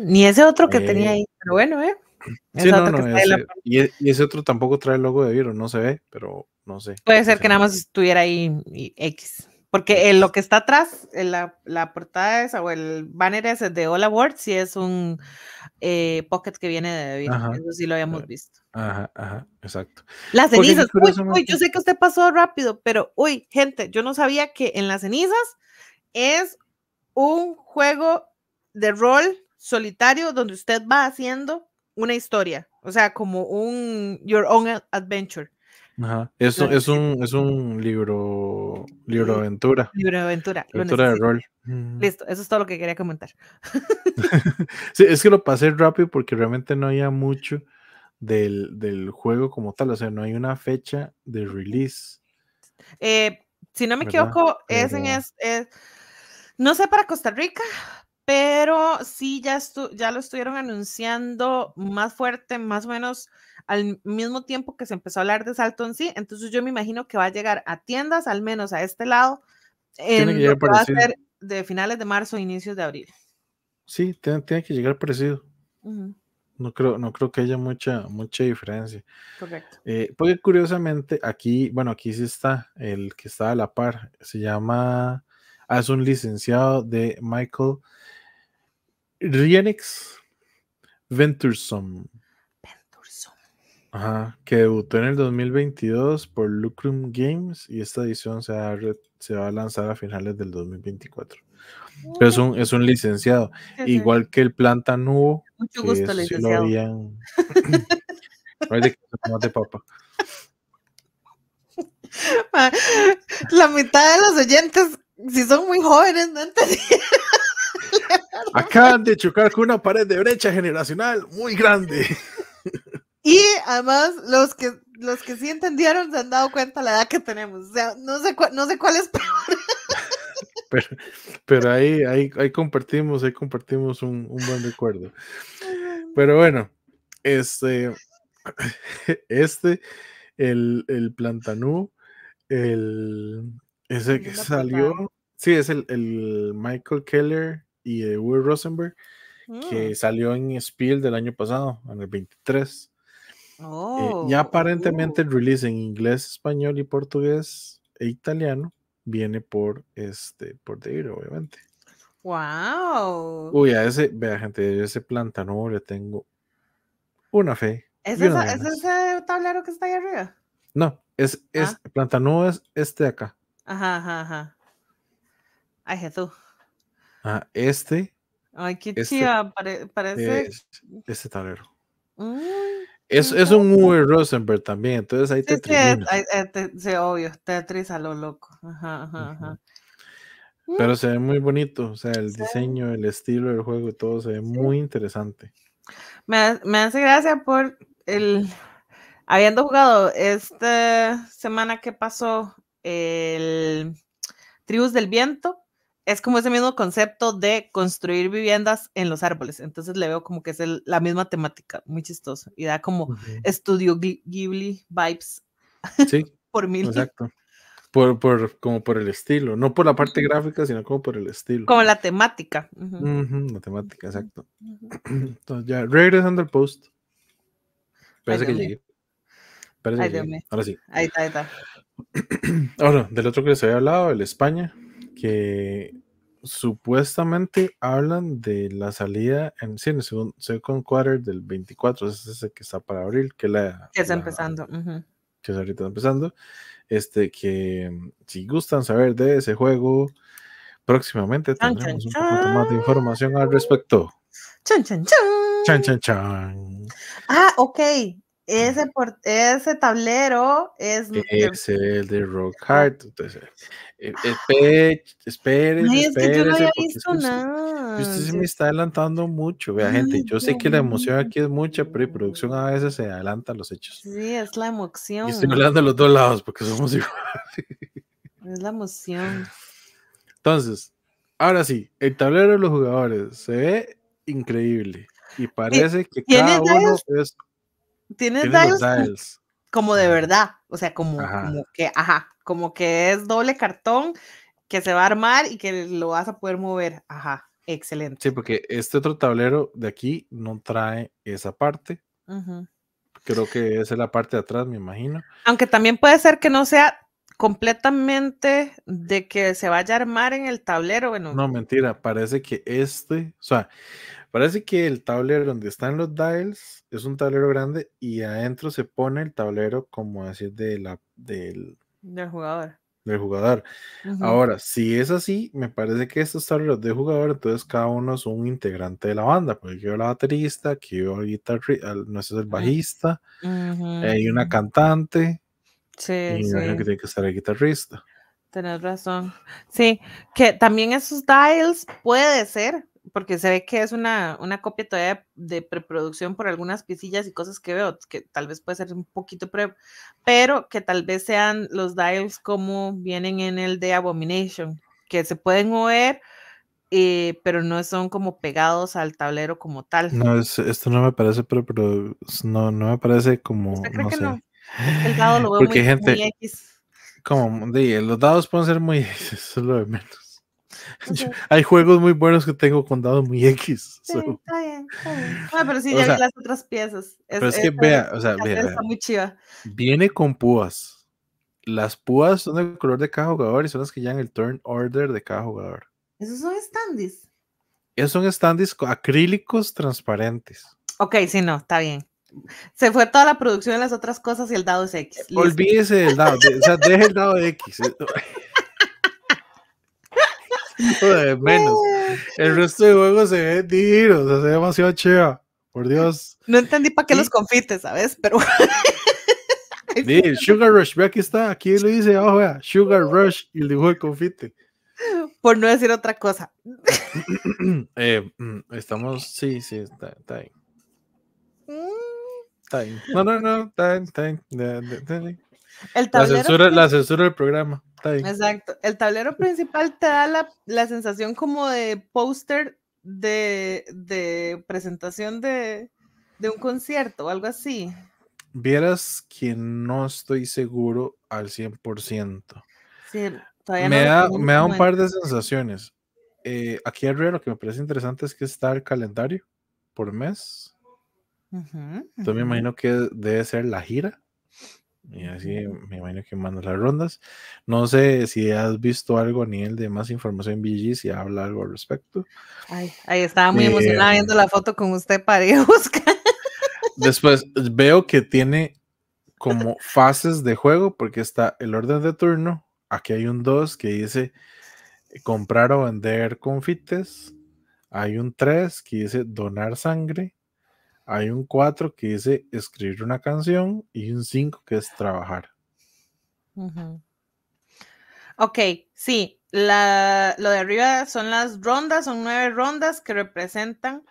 Ni ese otro que tenía eh, ahí, pero bueno, ¿eh? no, e, y, ese otro tampoco trae el logo de Viro, no se ve, pero no sé. Puede ser que nada más estuviera ahí X. Porque el, lo que está atrás, la, la, portada esa o el banner ese de Hola World, sí es un eh, pocket que viene de Vero Eso sí lo habíamos visto. Ajá, ajá, exacto. Las cenizas. yo sé que usted pasó rápido, pero uy, gente, yo no sabía que en las cenizas es un juego de rol solitario donde usted va haciendo una historia, o sea, como un Your Own Adventure. Ajá. Es, un, es un libro, libro aventura. Libro aventura. Aventura rol. Mm. Listo, eso es todo lo que quería comentar. sí, es que lo pasé rápido porque realmente no había mucho del, juego como tal, o sea, no hay una fecha de release. Eh, si no me equivoco, es en no sé para Costa Rica, pero sí ya, ya lo estuvieron anunciando más fuerte, más o menos al mismo tiempo que se empezó a hablar de Salton sí, entonces yo me imagino que va a llegar a tiendas, al menos a este lado, ser de finales de marzo, inicios de abril. Sí, tiene, que llegar parecido. No creo, no creo que haya mucha, mucha diferencia. Correcto. Eh, porque curiosamente aquí, bueno, aquí sí está el que está a la par, se llama, ah, es un licenciado de Michael Rienix Venturesome. Venturesome. Ajá, que debutó en el 2022 por Lucrum Games y esta edición se va, a, lanzar a finales del 2024. Pero mm. es un, licenciado, igual que el Planta Nubo. Mucho gusto, licenciado. de papa. La mitad de los oyentes, si son muy jóvenes, no Acaban de chocar con una pared de brecha generacional muy grande. Y además, los que, los que sí entendieron se han dado cuenta la edad que tenemos. no sé, cuál es Pero, ahí, ahí, compartimos, ahí compartimos un, buen recuerdo. Pero bueno, este, este, el, el Plantanú, el, ese que salió, sí, es el, el Michael Keller, y de Will Rosenberg, que mm. salió en Spiel del año pasado, en el 23. Eh, oh, ya aparentemente el uh. release en inglés, español y portugués e italiano viene por este por The obviamente. Wow. Uy, a ese, vea gente, ese planta nuevo le tengo una fe. ¿Es, ese tablero que está ahí arriba? No, es, es ah. planta es este de acá. Ajá, ajá, ajá. Ay, Jesús. Ah, este. Ay, qué este parece. Es, este tablero. Mm, es, un Uwe Rosenberg también, entonces ahí te sí, obvio, a lo loco. Pero mm. se ve muy bonito, o sea, el diseño, el estilo del juego y todo se ve muy interesante. Me, me hace gracia por el. Habiendo jugado esta semana que pasó el Tribus del Viento, es como ese mismo concepto de construir viviendas en los árboles. Entonces le veo como que es la misma temática, muy chistoso. Y da como estudio Ghibli vibes. Sí. por mil. Exacto. Por, como por el estilo, no por la parte gráfica, sino como por el estilo. Como la temática. la temática, exacto. Entonces, ya, regresando al post. Parece que llegué. Ahora sí. Ahí está, ahí está. Ahora, del otro que les había hablado, el España que supuestamente hablan de la salida en, sí, en segundo, second quarter del 24, ese es que está para abril, que la... está empezando. Que ahorita ahorita empezando. Este, que mm, si gustan saber de ese juego, próximamente tendremos un poquito más de información al respecto. Chan, chan, chan. Chan, chan, chan. Ah, ok. Ese, ese tablero es. el de Rock Hard. Eh, es que yo no había visto nada. Usted se me está adelantando mucho, vea, gente. Yo sé que la emoción aquí es mucha, pero producción a veces se adelanta los hechos. Sí, es la emoción. Y estoy hablando los dos lados porque somos iguales. Es la emoción. Entonces, ahora sí, el tablero de los jugadores se ve increíble y parece que cada uno es Tienes, como de verdad, o sea, como, que, ajá, como que es doble cartón que se va a armar y que lo vas a poder mover, ajá, excelente. Sí, porque este otro tablero de aquí no trae esa parte. creo que esa es la parte de atrás, me imagino. Aunque también puede ser que no sea completamente de que se vaya a armar en el tablero, bueno. No, mentira, parece que este, o sea, Parece que el tablero donde están los dials es un tablero grande y adentro se pone el tablero, como decir, de la, del, del jugador. Del jugador. Ahora, si es así, me parece que estos tableros de jugador, entonces cada uno es un integrante de la banda, porque yo la baterista, que yo guitarrista no es el bajista, hay una cantante, sí, y creo que tiene que estar el guitarrista. Tienes razón. Sí, que también esos dials puede ser porque se ve que es una, copia todavía de, preproducción por algunas piecillas y cosas que veo, que tal vez puede ser un poquito pero que tal vez sean los dials como vienen en el de Abomination, que se pueden mover, eh, pero no son como pegados al tablero como tal. No, esto no me parece pero pero no, no me parece como, El dado lo veo muy, X. Como, los dados pueden ser muy X, hay juegos muy buenos que tengo con dado muy X. está bien, Ah, pero sí, ya vi las otras piezas. pero es que vea, o sea, vea, Está muy chida. Viene con púas. Las púas son del color de cada jugador y son las que llevan el turn order de cada jugador. Esos son standees. Esos son standys acrílicos transparentes. Ok, sí, no, está bien. Se fue toda la producción de las otras cosas y el dado es X. Olvídese del dado, o sea, deje el dado de X menos. El resto de juegos se ve tiro o sea, se ve demasiado chido Por Dios. No entendí para qué los confites, ¿sabes? Pero. Sugar Rush, ve aquí está, aquí lo dice, oh vea, Sugar Rush y el dibujo de confite. Por no decir otra cosa. Eh, mm, estamos, sí, sí, está, ahí. Está ahí. Mm. No, no, no, está ahí, la censura del programa. Exacto. El tablero principal te da la, sensación como de póster de, presentación de, un concierto o algo así. Vieras que no estoy seguro al 100%. me, da, me un par de sensaciones. Eh, aquí arriba lo que me parece interesante es que está el calendario por mes. Entonces me imagino que debe ser la gira. Y así me imagino que mandas las rondas. No sé si has visto algo a nivel de más información BG, si habla algo al respecto. ahí estaba muy eh, emocionada viendo la foto con usted para Después veo que tiene como fases de juego, porque está el orden de turno. Aquí hay un 2 que dice comprar o vender confites. Hay un 3 que dice donar sangre. Hay un 4 que dice escribir una canción y un 5 que es trabajar. Ok, sí, lo de arriba son las rondas, son nueve rondas que representan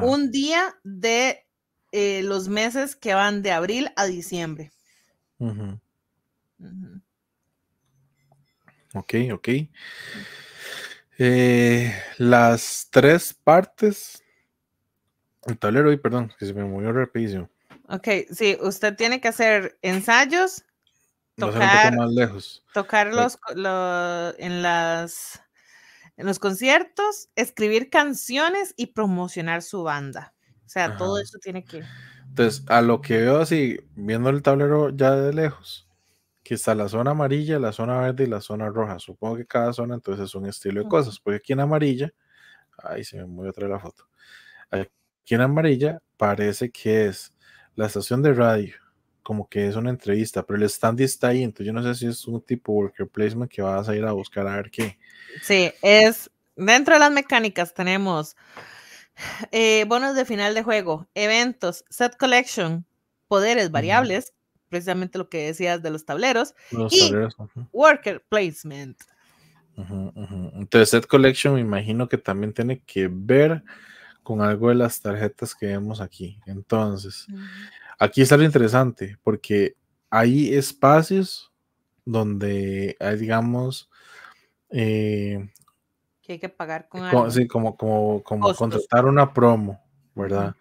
un día de eh, los meses que van de abril a diciembre. Ok, ok. Eh, las tres partes el tablero, y perdón, que se me movió rapidísimo. Ok, sí, usted tiene que hacer ensayos, tocar, más lejos. tocar los, en, las, en los conciertos, escribir canciones y promocionar su banda. O sea, todo eso tiene que... Entonces, a lo que veo así, viendo el tablero ya de lejos, que está la zona amarilla, la zona verde y la zona roja. Supongo que cada zona entonces es un estilo de cosas, porque aquí en amarilla, ahí se me movió otra la foto. Aquí Aquí amarilla parece que es la estación de radio, como que es una entrevista, pero el stand está ahí, entonces yo no sé si es un tipo worker placement que vas a ir a buscar a ver qué. Sí, es dentro de las mecánicas tenemos eh, bonos de final de juego, eventos, set collection, poderes variables, precisamente lo que decías de los tableros, y worker placement. Entonces, set collection me imagino que también tiene que ver con algo de las tarjetas que vemos aquí. Entonces, aquí está lo interesante, porque hay espacios donde hay, digamos, eh, que hay que pagar con algo. Sí, como, como, contratar una promo, ¿verdad?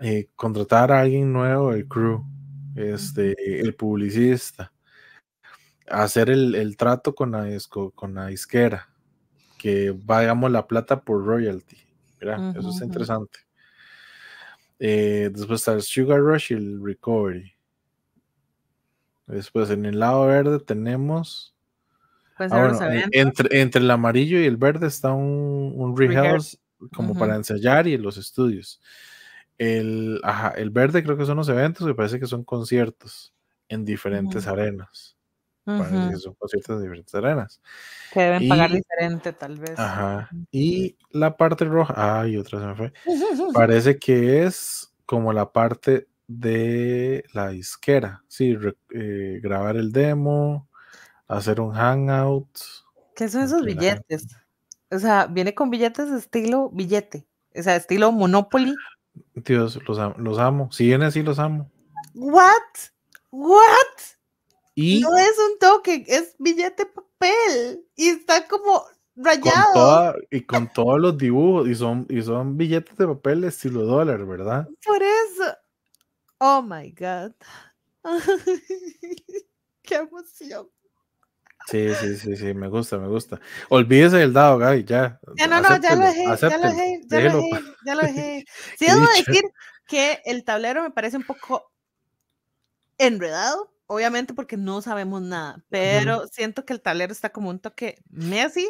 Eh, contratar a alguien nuevo, el crew, este, el publicista, hacer el, trato con la, con la que vayamos la plata por royalty eso es interesante. Eh, después está el Sugar Rush y el Recovery. Después en el lado verde tenemos. Pues ah, entre, entre, el amarillo y el verde está un, un como para ensayar y los estudios. El, verde creo que son los eventos que parece que son conciertos en diferentes arenas son conciertos de diferentes arenas. Que deben pagar diferente, tal vez. Ajá. Y la parte roja, ay, otra se me fue. Parece que es como la parte de la isquera Sí, eh, grabar el demo, hacer un hangout. ¿Qué son esos billetes? O sea, viene con billetes de estilo billete. O sea, estilo Monopoly. Dios, los, los amo. Si viene así, los amo. ¿What? ¿What? no es un toque, es billete papel y está como rayado. y con todos los dibujos y son, y son billetes de papel estilo dólar, ¿verdad? Por eso. Oh my God. Qué emoción. Sí, sí, sí, sí, me gusta, me gusta. Olvídese del dado, Gaby, ya. Ya no, no, ya lo dejé, ya lo dejé, ya lo dejé, ya lo decir que el tablero me parece un poco enredado, obviamente porque no sabemos nada, pero siento que el tablero está como un toque Messi,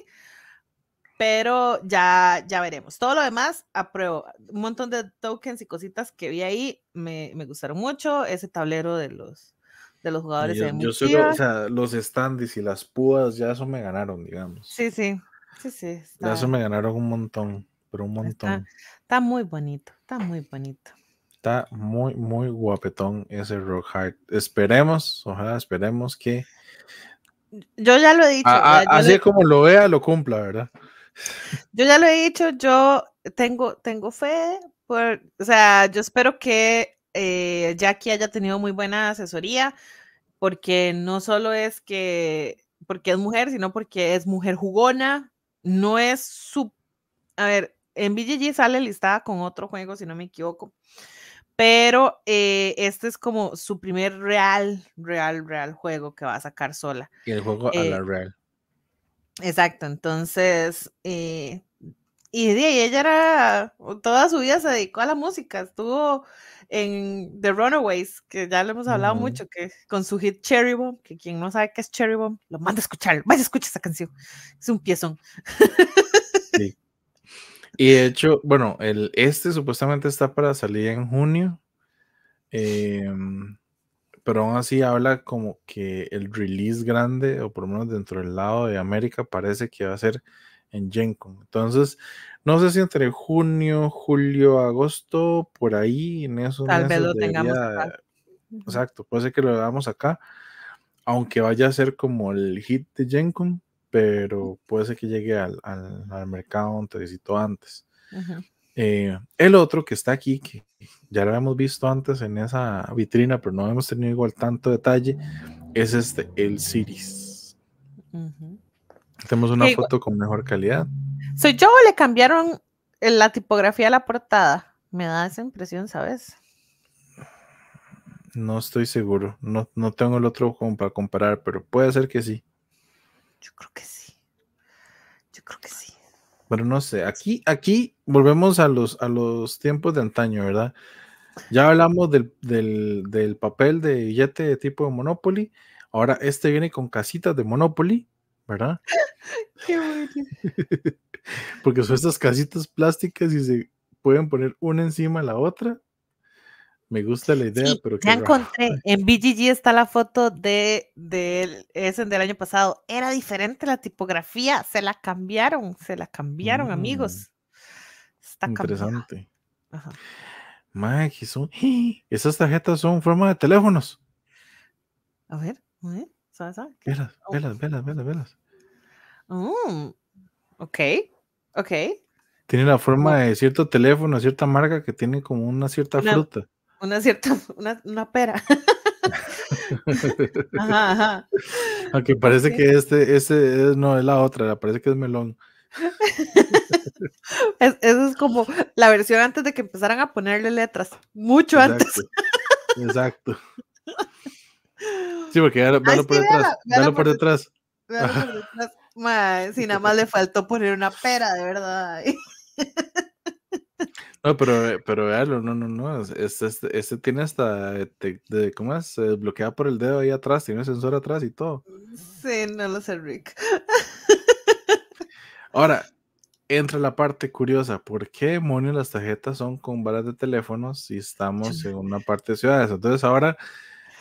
pero ya, ya veremos. Todo lo demás, apruebo. Un montón de tokens y cositas que vi ahí me, me gustaron mucho. Ese tablero de los, de los jugadores. de yo los standis y las púas, ya eso me ganaron, digamos. Sí, sí. Sí, sí. Ya eso me ganaron un montón, pero un montón. está muy bonito, está muy bonito está muy, muy guapetón ese Rock Esperemos, ojalá, esperemos que. Yo ya lo he dicho. así como lo vea, lo cumpla, ¿verdad? Yo ya lo he dicho, yo tengo, tengo fe, por, o sea, yo espero que eh, Jackie haya tenido muy buena asesoría, porque no solo es que, porque es mujer, sino porque es mujer jugona, no es su, a ver, en BGG sale listada con otro juego, si no me equivoco, pero eh, este es como su primer real, real, real juego que va a sacar sola. Y el juego a la eh real. Exacto, entonces, eh, y, ella era, toda su vida se dedicó a la música, estuvo en The Runaways, que ya lo hemos hablado mucho, que con su hit Cherry Bomb, que quien no sabe qué es Cherry Bomb, lo manda a escuchar, vaya escucha esa canción, es un piezón. Y de hecho, bueno, el, este supuestamente está para salir en junio. Em, pero aún así habla como que el release grande, o por lo menos dentro del lado de América, parece que va a ser en Gen Entonces, no sé si entre junio, julio, agosto, por ahí, en eso Tal vez lo tengamos Exacto, puede ser que lo veamos acá, aunque vaya a ser como el hit de Gen pero puede ser que llegue al, mercado donde te antes. Eh, el otro que está aquí, que ya lo habíamos visto antes en esa vitrina, pero no hemos tenido igual tanto detalle, es este, el Ciris. Tenemos una foto con mejor calidad. Soy yo, le cambiaron la tipografía a la portada. Me da esa impresión, ¿sabes? No estoy seguro. No, no tengo el otro como para comparar, pero puede ser que sí. Yo creo que sí. Yo creo que sí. Pero no sé, aquí, aquí volvemos a los, a los tiempos de antaño, ¿verdad? Ya hablamos del, papel de billete de tipo Monopoly. Ahora este viene con casitas de Monopoly, ¿verdad? Qué Porque son estas casitas plásticas y se pueden poner una encima de la otra me gusta la idea, pero ya encontré. En BGG está la foto de, de ese del año pasado. Era diferente la tipografía, se la cambiaron, se la cambiaron, mm. amigos. Está interesante. Ajá. esas tarjetas son forma de teléfonos. A ver, ¿sabes? Oh. Velas, velas, velas, velas, mm, ok, ok. Tiene la forma de cierto teléfono, cierta marca que tiene como una cierta fruta una cierta, una, pera. ajá, Aunque pues parece que este, este no es la otra, parece que es melón. Esa eso es como la versión antes de que empezaran a ponerle letras, mucho antes. Exacto. Sí, porque ya, lo por, detrás, por, si nada más le faltó poner una pera, de verdad. No, pero, eh, pero véalo, no, no, no. Este, tiene hasta, este, ¿cómo es? Bloqueado por el dedo ahí atrás, tiene un sensor atrás y todo. Sí, no lo sé, Rick. Ahora, entra la parte curiosa. ¿Por qué demonios las tarjetas son con balas de teléfonos si estamos en una parte de ciudades? Entonces ahora,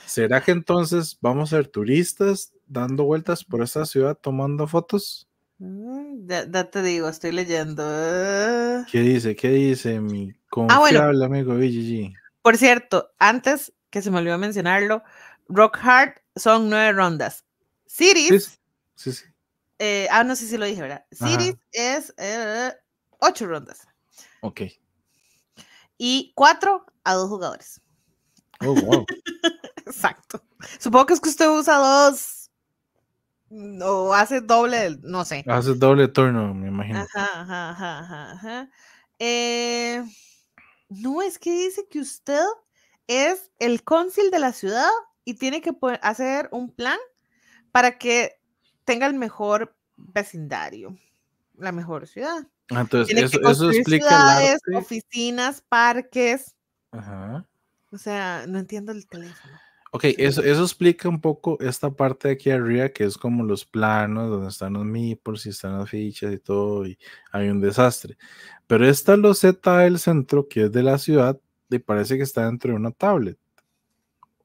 ¿será que entonces vamos a ser turistas dando vueltas por esta ciudad tomando fotos? Mm, ya, te digo, estoy leyendo. Ah. ¿Qué dice? ¿Qué dice mi ah, confiable amigo BGG? Por cierto, antes que se me olvidó mencionarlo, Rock Hard son nueve rondas. series Sí, sí, eh, ah, no sé si lo dije, ¿verdad? Cities es eh, ocho rondas. Ok. Y cuatro a dos jugadores. Oh, wow. Exacto. Supongo que es que usted usa dos Mm, o hace doble, no sé. Hace doble turno, me imagino. Ajá, ajá, ajá, eh, no, es que dice que usted es el cónsul de la ciudad y tiene que hacer un plan para que tenga el mejor vecindario, la mejor ciudad. Ah, entonces, eso, oficinas, parques. O sea, no entiendo el teléfono. Ok, eso, explica un poco esta parte de aquí arriba, que es como los planos, donde están los meeples y están las fichas y todo, y hay un desastre. Pero esta loseta del centro, que es de la ciudad, y parece que está dentro de una tablet.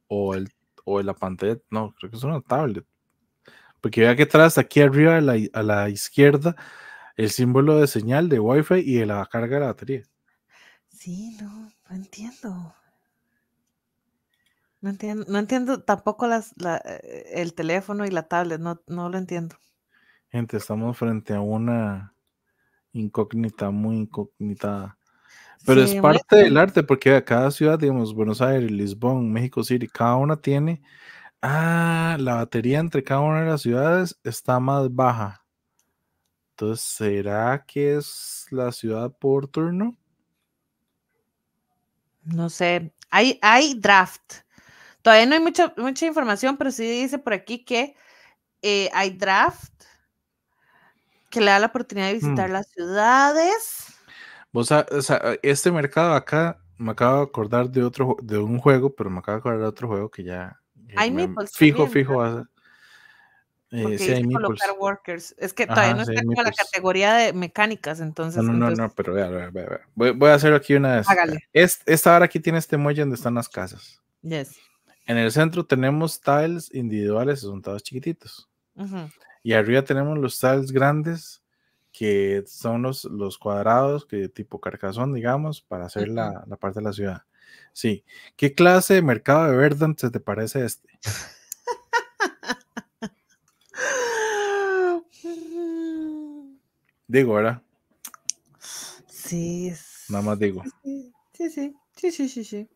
O, el, o la pantalla, no, creo que es una tablet. Porque vea que atrás, aquí arriba a la, izquierda, el símbolo de señal de Wi-Fi y de la carga de la batería. Sí, no, no entiendo. No entiendo, tampoco e, el teléfono y la tablet, no, no lo entiendo. Gente, estamos frente a una incógnita, muy incógnita. Pero es parte del arte, porque cada ciudad, digamos, Buenos Aires, Lisbon, México City, cada una tiene. Ah, la batería entre cada una de las ciudades está más baja. Entonces, ¿será que es la ciudad por turno? No sé. Hay, hay draft. Todavía no hay mucha, mucha información, pero sí dice por aquí que eh, hay draft que le da la oportunidad de visitar mm. las ciudades. este mercado acá me acabo de acordar de otro de un juego, pero me acabo de acordar de otro juego que ya fijo, fijo. Ah, eh, workers. Es que todavía no está en la categoría de mecánicas, entonces. No, no, no, pero Voy, a hacer aquí una. Hágale. Esta, esta hora aquí tiene este muelle donde están las casas. Yes. En el centro tenemos tiles individuales, son todos chiquititos. Y arriba tenemos los tiles grandes, que son los, los cuadrados, que tipo carcasón digamos, para hacer la, parte de la ciudad. Sí. ¿Qué clase de mercado de Verdant se te parece este? digo, ¿verdad? Sí. Nada más digo. sí, sí, sí, sí, sí. sí.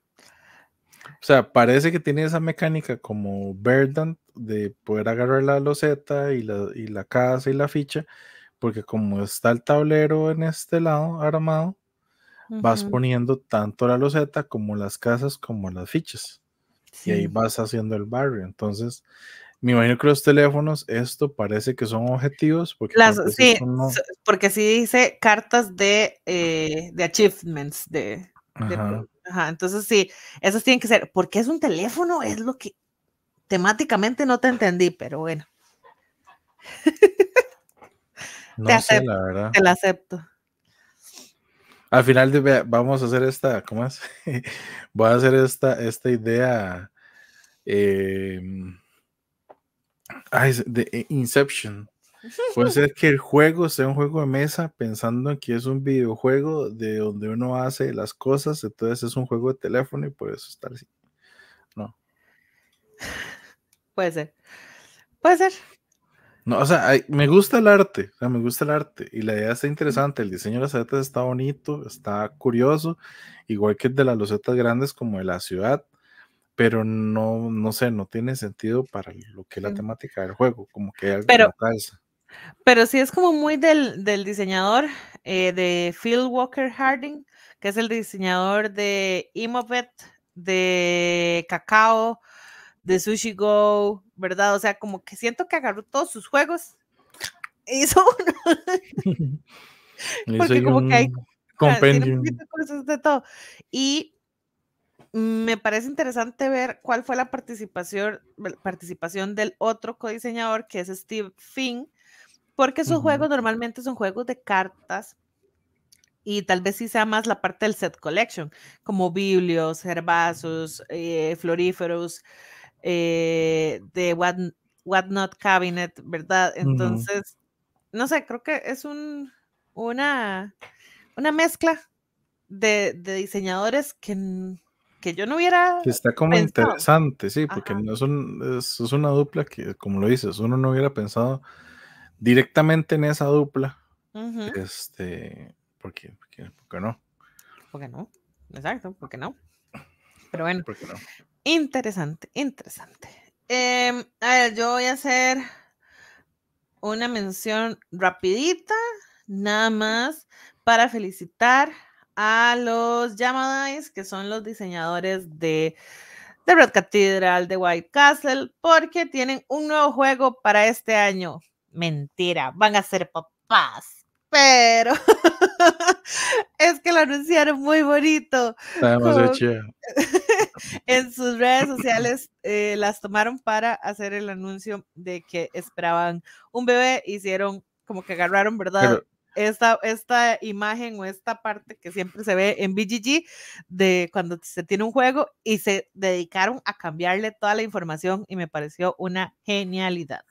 O sea, parece que tiene esa mecánica como Verdant de poder agarrar la loseta y la, casa y la ficha, porque como está el tablero en este lado armado, vas poniendo tanto la loseta como las casas como las fichas. Y ahí vas haciendo el barrio. Entonces, me imagino que los teléfonos, esto parece que son objetivos. Porque sí, porque sí dice cartas de, eh, de achievements, de, Ajá. Entonces, sí, esos tienen que ser, porque es un teléfono, es lo que temáticamente no te entendí, pero bueno. no te acepto, la acepto. Al final de, vamos a hacer esta, ¿cómo es? Voy a hacer esta, esta idea. Em, de eh, Inception. Puede ser que el juego sea un juego de mesa pensando en que es un videojuego de donde uno hace las cosas, entonces es un juego de teléfono y por eso está así. No. Puede ser. Puede ser. No, o sea, me gusta el arte, o sea, me gusta el arte y la idea está interesante, el diseño de las setas está bonito, está curioso, igual que el de las losetas grandes como de la ciudad, pero no, no sé, no tiene sentido para lo que es la temática del juego, como que hay algo que no pero sí es como muy del, diseñador eh, de Phil Walker Harding, que es el diseñador de Imobet de Cacao, de Sushi Go, ¿verdad? O sea, como que siento que agarró todos sus juegos y hizo uno. Porque como que hay compendio. Y me parece interesante ver cuál fue la participación, participación del otro codiseñador, que es Steve Finn, porque esos juego juegos normalmente son juegos de cartas y tal vez sí sea más la parte del set collection, como biblios, herbazos, eh, floríferos, eh, de what, what, Not Cabinet, ¿verdad? Entonces, no sé, creo que es un, una, una mezcla de, diseñadores que que yo no hubiera. Que está como interesante, sí, porque no son es, una dupla que, como lo dices, uno no hubiera pensado directamente en esa dupla. Este, ¿por qué, por, no? ¿Por qué no? Exacto, ¿por qué no? Pero bueno, interesante, interesante. Em, a ver, yo voy a hacer una mención rapidita, nada más, para felicitar a los Yamadais, que son los diseñadores de de Red Cathedral, de White Castle, porque tienen un nuevo juego para este año. Mentira, van a ser papás. Pero es que lo anunciaron muy bonito. en sus redes sociales eh, las tomaron para hacer el anuncio de que esperaban un bebé, hicieron como que agarraron, ¿verdad? esta, esta imagen o esta parte que siempre se ve en BGG de cuando se tiene un juego y se dedicaron a cambiarle toda la información y me pareció una genialidad.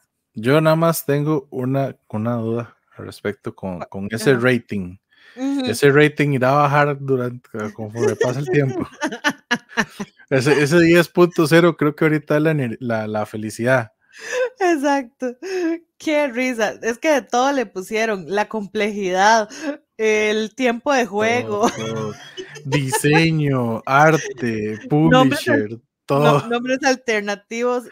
Yo nada más tengo una, una duda al respecto con, ah, ese rating. Ese rating irá a bajar durante ah, conforme pasa el tiempo. ese, ese 10.0 creo que ahorita la, felicidad. Exacto. Qué risa. Es que de todo le pusieron la complejidad, el tiempo de juego, diseño, arte, publisher, todo. nombres alternativos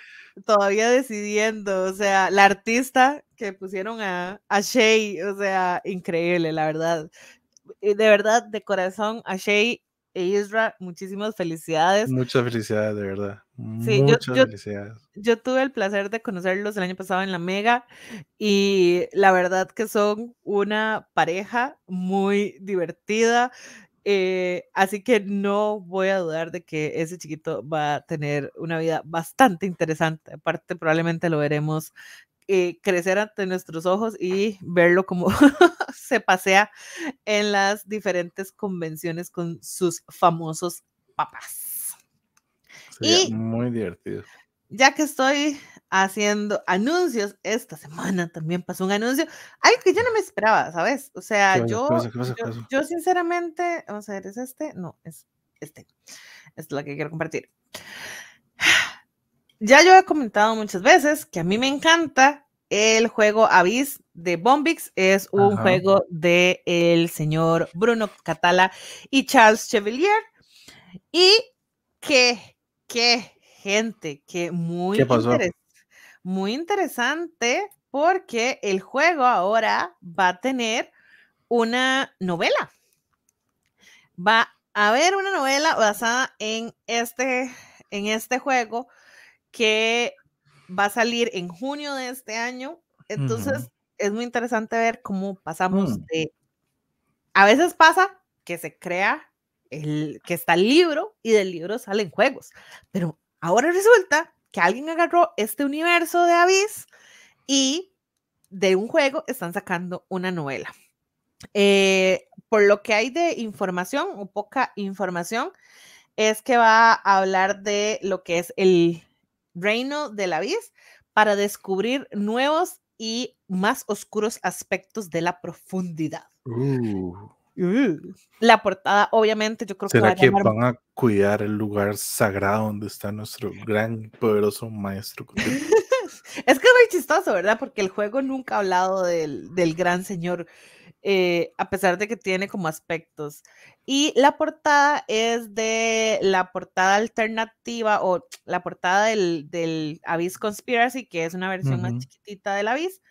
todavía decidiendo, o sea, la artista que pusieron a, a o sea, increíble, la verdad. Eh, de verdad, de corazón, a Shay e Isra, muchísimas felicidades. Muchas felicidades, de verdad. Sí, Muchas felicidades. Yo tuve el placer de conocerlos el año pasado en la Mega y la verdad que son una pareja muy divertida. Eh, así que no voy a dudar de que ese chiquito va a tener una vida bastante interesante. Aparte, probablemente lo veremos eh, crecer ante nuestros ojos y verlo como se pasea en las diferentes convenciones con sus famosos papás. y muy divertido. Ya que estoy haciendo anuncios. Esta semana también pasó un anuncio, algo que yo no me esperaba, ¿sabes? O sea, yo, yo, sinceramente, vamos a ver, ¿es este? No, es este. Es lo que quiero compartir. Ya yo he comentado muchas veces que a mí me encanta el juego Avis de Bombix. Es un juego de el señor Bruno Catala y Charles Chevalier. Y que, qué gente, que muy interesante muy interesante porque el juego ahora va a tener una novela. Va a haber una novela basada en este, en este juego que va a salir en junio de este año. Entonces, es muy interesante ver cómo pasamos mm. A veces pasa que se crea el que está el libro y del libro salen juegos, pero ahora resulta alguien agarró este universo de Abyss y de un juego están sacando una novela. Eh, por lo que hay de información o poca información, es que va a hablar de lo que es el reino de la para descubrir nuevos y más oscuros aspectos de la profundidad. Uh. Mm. La portada, obviamente, yo creo que van a cuidar el lugar sagrado donde está nuestro gran poderoso maestro? es que es muy chistoso, ¿verdad? Porque el juego nunca ha hablado del, gran señor, eh, a pesar de que tiene como aspectos. Y la portada es de la portada alternativa o la portada del, del Abyss Conspiracy, que es una versión más chiquitita del Abyss,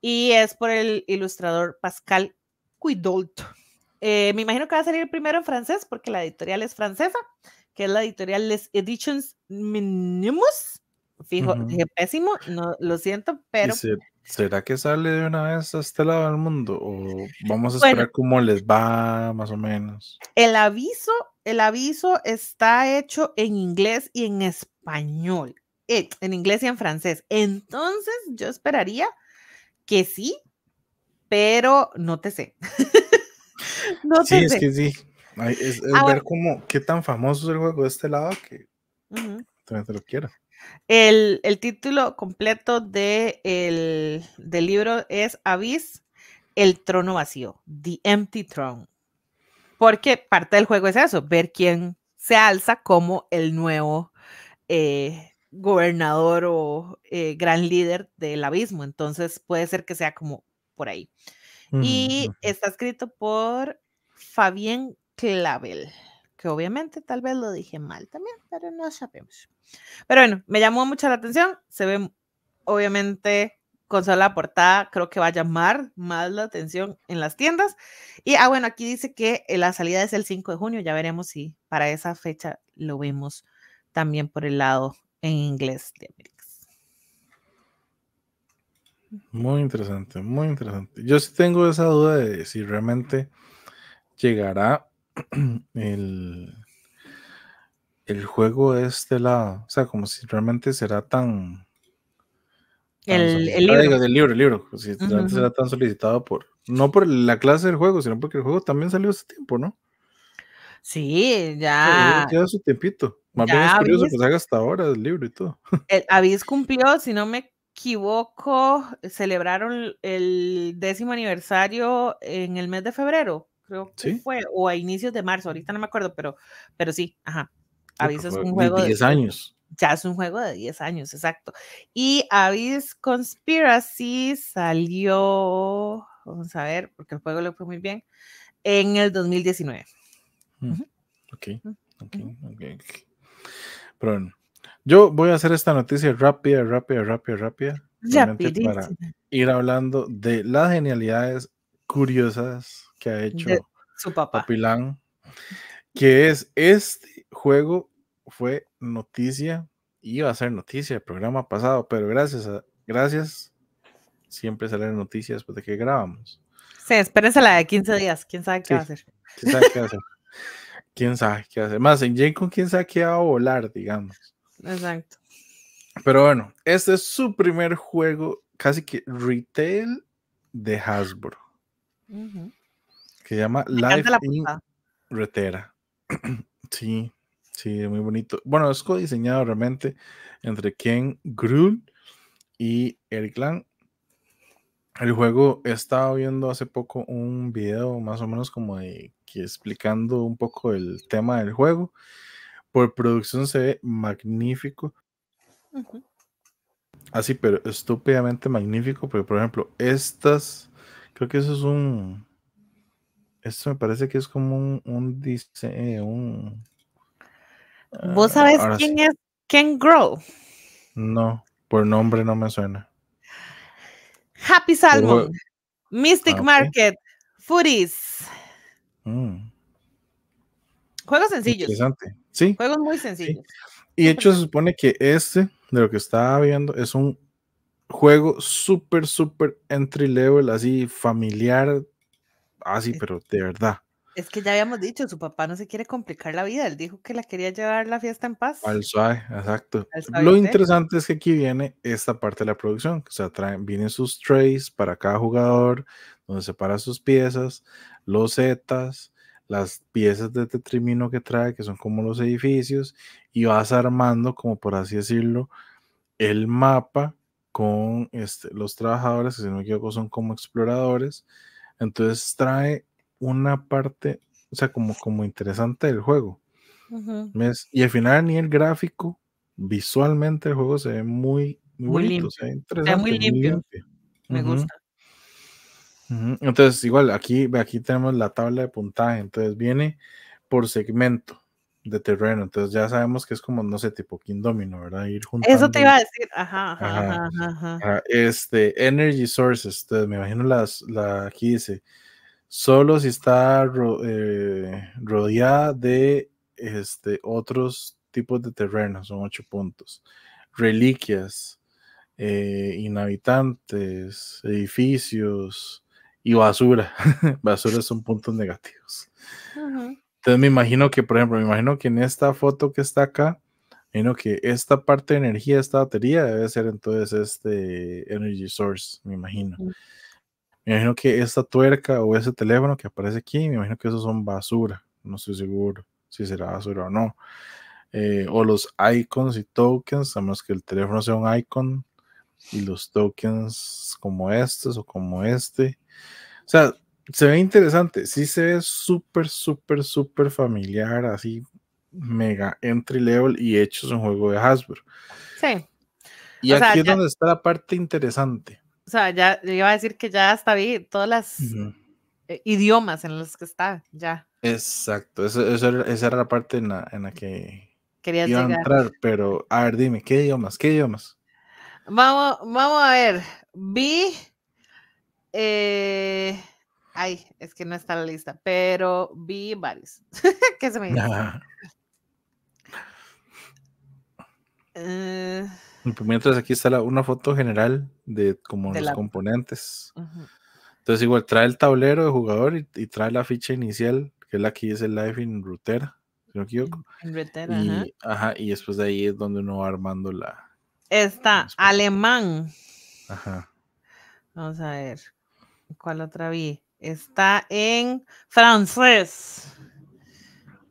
y es por el ilustrador Pascal Cuidolto. Eh, me imagino que va a salir primero en francés porque la editorial es francesa, que es la editorial Les Editions Minimus. Fijo, pésimo, lo siento, pero... ¿Será que sale de una vez a este lado del mundo? ¿O vamos a esperar cómo les va más o menos? El aviso, el aviso está hecho en inglés y en español, eh, en inglés y en francés. Entonces yo esperaría que sí, pero no te sé. no sí, sé. es que sí. ver cómo, qué tan famoso es el juego de este lado que uh te lo quiero. El, el, título completo de el, del libro es avis el trono vacío, The Empty Throne. Porque parte del juego es eso, ver quién se alza como el nuevo eh, gobernador o eh, gran líder del abismo. Entonces puede ser que sea como por ahí. Y está escrito por Fabián Clavel, que obviamente tal vez lo dije mal también, pero no sabemos. Pero bueno, me llamó mucho la atención. Se ve, obviamente, con solo la portada, creo que va a llamar más la atención en las tiendas. Y, ah, bueno, aquí dice que eh, la salida es el 5 de junio. Ya veremos si para esa fecha lo vemos también por el lado en inglés de América. Muy interesante, muy interesante. Yo sí tengo esa duda de si realmente llegará el, el juego este lado. O sea, como si realmente será tan. el, ah, libro. el libro. Si será tan solicitado por. No por la clase del juego, sino porque el juego también salió hace tiempo, ¿no? Sí, ya. ya su tiempito. Más bien es curioso que haga hasta ahora el libro y todo. El eh, Avis cumplió, si no me equivoco, celebraron el décimo aniversario en el mes de febrero, creo que fue, o a inicios de marzo, ahorita no me acuerdo, pero, pero sí, ajá. Pues, Avis es un juego de 10 años. Ya es un juego de 10 años, exacto. Y Avis Conspiracy salió, vamos a ver, porque el juego lo fue muy bien, en el 2019. Mm, okay. ok, ok, ok. Pero yo voy a hacer esta noticia rápida, rápida, rápida, rápida. Para ir hablando de las genialidades curiosas que ha hecho su papá. Papilán, que es este juego fue noticia, iba a ser noticia del programa pasado, pero gracias a, gracias, siempre salen noticias después de que grabamos. Sí, espérense la de 15 días, quién sabe qué va a hacer. ¿Quién sabe qué va a hacer? ¿Quién sabe qué va a hacer? Más, en con quién sabe qué va a volar, digamos. Exacto. Pero bueno, este es su primer juego casi que retail de Hasbro. Que se llama la Retera. sí, sí, muy bonito. Bueno, es co-diseñado realmente entre Ken Grul y Eric Lang. El juego estaba viendo hace poco un video más o menos como de explicando un poco el tema del juego por producción se ve magnífico. Así, pero estúpidamente magnífico. Porque, por ejemplo, estas. Creo que eso es un. Esto me parece que es como un. un Un, ¿Vos ah, sabés quién es Ken Grow? No, por nombre no me suena. Happy Salmon, Mystic ah, Market, Foodies mm. Juegos sencillos. Interesante. Sí. Juegos muy sencillos. Y de hecho se supone que este, de lo que estaba viendo, es un juego súper, súper entry level, así familiar, así, ah, pero de verdad. Es que ya habíamos dicho, su papá no se quiere complicar la vida, él dijo que la quería llevar la fiesta en paz. Al suave, exacto. Lo interesante es que aquí viene esta parte de la producción, o sea, traen, vienen sus trays para cada jugador, donde separa sus piezas, los zetas, las piezas de tetrimino que trae, que son como los edificios, y vas armando, como por así decirlo, el mapa con este, los trabajadores, que si no me equivoco son como exploradores. Entonces trae una parte, o sea, como, como interesante del juego. Y al final ni el gráfico, visualmente el juego se ve muy, muy, bonito, limpio. se interesante. muy Me gusta. Entonces, igual, aquí, aquí tenemos la tabla de puntaje. Entonces, viene por segmento de terreno. Entonces, ya sabemos que es como, no sé, tipo King Domino, ¿verdad? Ir juntando. Eso te iba a decir. Ajá, ajá, ajá. Este, Energy Sources. Entonces, me imagino las, la, aquí dice, solo si está eh, rodeada de este, otros tipos de terreno son ocho puntos. Reliquias, eh, inhabitantes, edificios y basura. basura son puntos negativos. Entonces me imagino que, por ejemplo, me imagino que en esta foto que está acá, imagino que esta parte de energía, esta batería, debe ser entonces este energy source, me imagino. Me imagino que esta tuerca o ese teléfono que aparece aquí, me imagino que esos son basura. No estoy seguro si será basura o no. Eh, o los icons y tokens, a menos que el teléfono sea un icon, y los tokens como estos o como este. O sea, se ve interesante. Sí se ve súper, súper, súper familiar, así mega entry level y hecho es un juego de Hasbro. Sí. Y aquí es donde está la parte interesante. O sea, ya yo iba a decir que ya hasta vi todas las eh, idiomas en los que está, ya. Exacto, eso, eso esa era la parte en la, en la que Quería entrar, pero a ver, dime, ¿qué idiomas? ¿Qué idiomas? Vamos, a ver. Vi. Eh, ay, es que no está la lista, pero vi varios. ¿Qué se me dice? Eh. Pues mientras aquí está una foto general de como los componentes. Entonces, igual trae el tablero de jugador y, trae la ficha inicial, que es la que dice Live in Rutera, si no me equivoco. En ajá. Y después de ahí es donde uno va armando la, Está alemán. Ajá. Vamos a ver. ¿Cuál otra vi? Está en francés.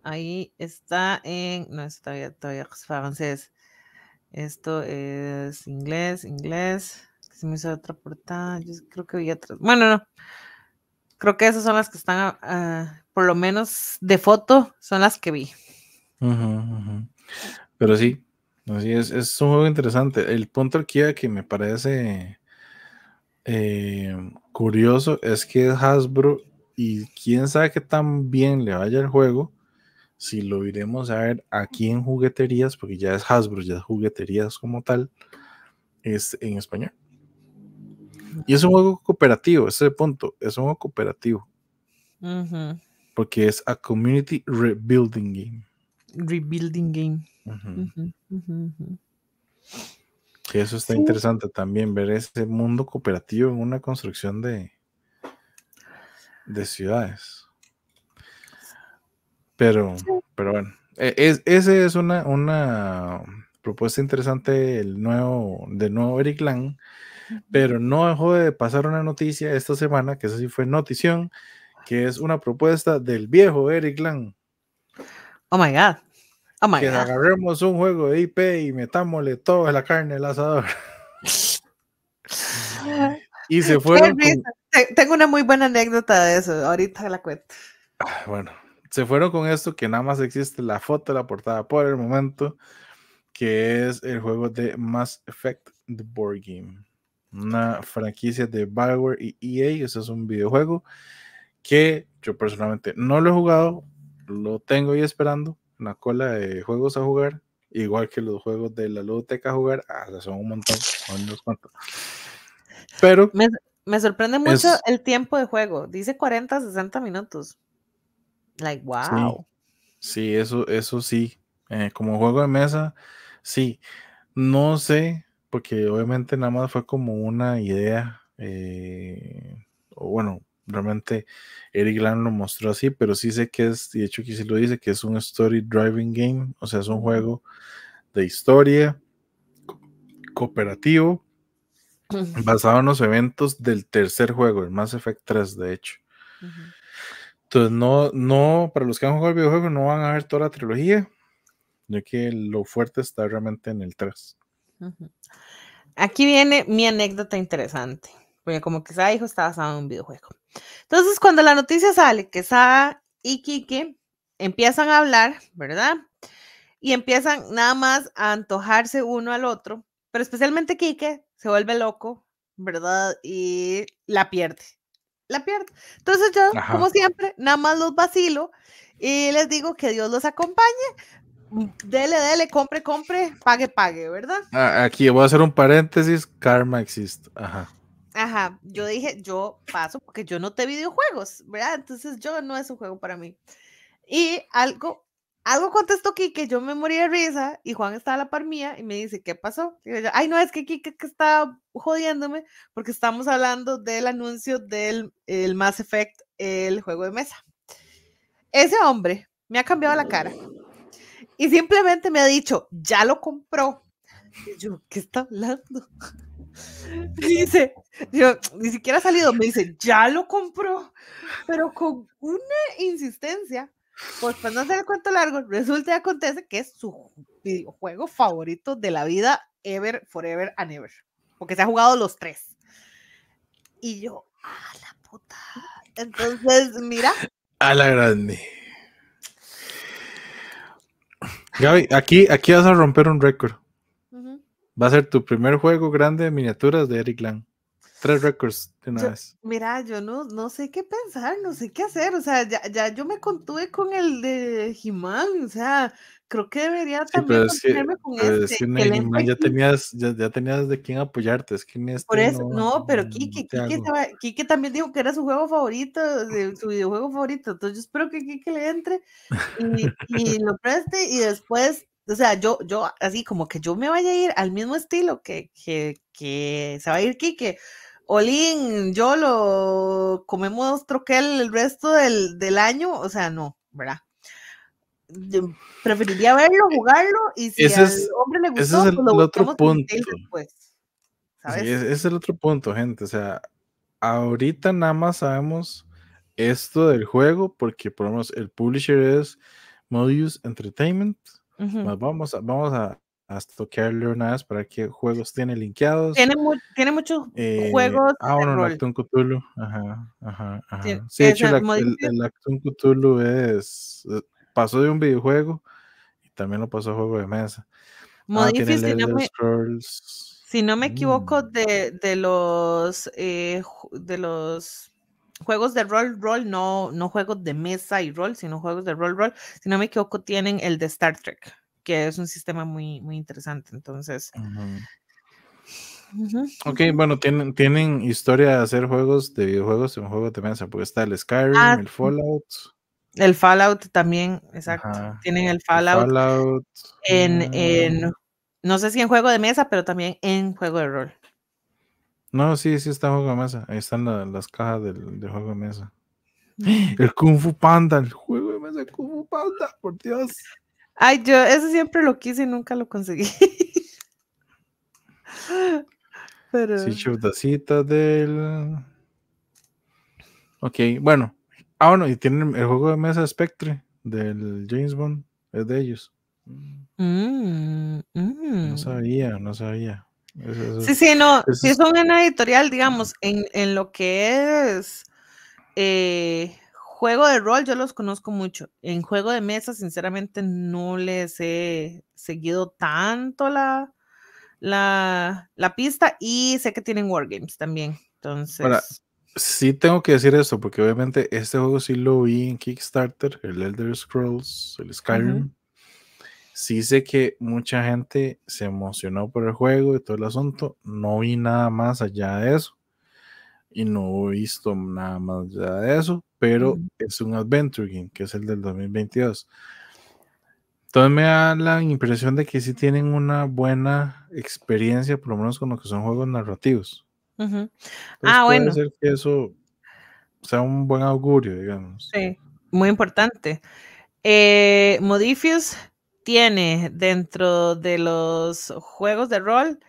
Ahí está en. No, está todavía, todavía es francés. Esto es inglés, inglés. Se me hizo otra portada. Yo creo que vi otra. Bueno, no. Creo que esas son las que están, ah, por lo menos de foto, son las que vi. Pero sí, es, un juego interesante. El punto aquí que me parece eh, curioso es que Hasbro y quién sabe qué tan bien le vaya el juego, si lo iremos a ver aquí en jugueterías, porque ya es Hasbro, ya es jugueterías como tal, es en español. Y es un juego cooperativo, ese es punto, es un juego cooperativo. Porque es a community rebuilding game. Rebuilding game eso está interesante también, ver ese mundo cooperativo en una construcción de, de ciudades. Pero, pero bueno, e, esa ese es una, propuesta interesante el nuevo, del nuevo Eric Lang, pero no dejó de pasar una noticia esta semana, que eso sí fue notición, que es una propuesta del viejo Eric Lang. Oh my God. Ah, que agarremos un juego de IP y metámosle toda la carne al asador. y se fueron. Tengo una muy buena anécdota de eso, ahorita la cuento. Ah, bueno, se fueron con esto que nada más existe la foto de la portada por el momento, que es el juego de Mass Effect The Board Game. Una franquicia de Bioware y e EA, eso es un videojuego que yo personalmente no lo he jugado, lo tengo ahí esperando, una cola de juegos a jugar, igual que los juegos de la ludoteca a jugar, ah, son un montón, Pero... Me, sorprende mucho el tiempo de juego, dice 40, 60 minutos. Like, wow. Sí, eso, eso sí. Eh, como juego de mesa, sí. No sé, porque obviamente nada más fue como una idea, eh, o bueno, realmente Eric Lan lo mostró así, pero sí sé que es, y de hecho aquí sí lo dice, que es un story driving game, o sea, es un juego de historia cooperativo basado en los eventos del tercer juego, el Mass Effect 3, de hecho. Entonces, no, no, para los que han jugado el videojuego no van a ver toda la trilogía, ya que lo fuerte está realmente en el 3. Aquí viene mi anécdota interesante porque como que esa dijo, está basado en un videojuego. Entonces, cuando la noticia sale que esa y Kike empiezan a hablar, ¿verdad? Y empiezan nada más a antojarse uno al otro, pero especialmente Kike se vuelve loco, ¿verdad? Y la pierde. La pierde. Entonces yo, como siempre, nada más los vacilo y les digo que Dios los acompañe, dele, dele, compre, compre, pague, pague, ¿verdad? Ah, aquí voy a hacer un paréntesis, karma existe. Ajá. Ajá, yo dije, yo paso porque yo no te videojuegos, ¿verdad? Entonces yo no es un juego para mí. Y algo, algo contestó Kike, yo me morí de risa y Juan estaba a la par mía y me dice, ¿qué pasó? Y ay, no, es que Kike que está jodiéndome porque estamos hablando del anuncio del el Mass Effect, el juego de mesa. Ese hombre me ha cambiado la cara y simplemente me ha dicho, ya lo compró. Y yo, ¿qué está hablando? dice, yo, ni siquiera ha salido, me dice, ya lo compró, pero con una insistencia, pues para no hacer el cuento largo, resulta acontece que es su videojuego favorito de la vida, ever, forever and ever, porque se ha jugado los tres. Y yo, ah, la puta. Entonces, mira. A la grande. Gaby, aquí, aquí vas a romper un récord. Va a ser tu primer juego grande de miniaturas de Eric Lang. Tres récords de una vez. Mira, yo no, no sé qué pensar, no sé qué hacer. O sea, ya, ya yo me contuve con el de He-Man, O sea, creo que debería también es con este. que ya tenías, ya, tenías de quién apoyarte. Es que en este Por eso, no, no pero Kike, también dijo que era su juego favorito, su videojuego favorito. Entonces yo espero que Kike le entre y, y lo preste y después o sea, yo, yo, así como que yo me vaya a ir al mismo estilo que, que, se va a ir Kike Olin, yo lo comemos troquel el resto del, del año, o sea, no, ¿verdad? preferiría verlo, e, jugarlo y si ese al es, hombre le gustó, el, pues otro punto. es el otro punto, gente. O sea, ahorita nada más sabemos esto del juego porque por lo menos el publisher es Modius Entertainment vamos a, vamos a, a toquearle una para que qué juegos tiene linkeados. Tiene, tiene muchos eh, juegos. Ah, bueno, el Actun Cthulhu. Ajá, ajá, ajá. Sí, de hecho, el, el, Cthulhu es. Eh, pasó de un videojuego y también lo pasó a juego de mesa. Ah, Modifi, si, no me, si, no me, equivoco, mm. de, de los eh, de los juegos de rol, rol, no, no juegos de mesa y rol, sino juegos de rol, rol. Si no me equivoco, tienen el de Star Trek, que es un sistema muy, muy interesante. Entonces. okay Ok, bueno, tienen, tienen historia de hacer juegos de videojuegos en juegos de mesa, porque está el Skyrim, ah, el Fallout. El Fallout también, exacto. tienen el Fallout. Fallout en, mm. en, no sé si en juego de mesa, pero también en juego de rol. No, sí, sí está juego de mesa. Ahí están las cajas del, juego de mesa. Mm. El Kung Fu Panda, el juego de mesa de Kung Fu Panda, por Dios. Ay, yo eso siempre lo quise y nunca lo conseguí. Pero... Sí, chutacita del... Ok, bueno. Ah, bueno, y tienen el juego de mesa Spectre del James Bond, es de ellos. Mm, mm. No sabía, no sabía sí, sí, no, si son en editorial, digamos, en, lo que es eh, juego de rol, yo los conozco mucho. En juego de mesa, sinceramente, no les he seguido tanto la, la, pista y sé que tienen Wargames también. Entonces... Ahora, sí tengo que decir esto, porque obviamente este juego sí lo vi en Kickstarter, el Elder Scrolls, el Skyrim. Sí sé que mucha gente se emocionó por el juego y todo el asunto. No vi nada más allá de eso. Y no he visto nada más allá de eso. Pero mm. es un Adventure Game, que es el del 2022. Entonces me da la impresión de que sí tienen una buena experiencia, por lo menos con lo que son juegos narrativos. Ah, puede bueno. ser que eso sea un buen augurio, digamos. Sí, muy importante. Eh, tiene dentro de los juegos de rol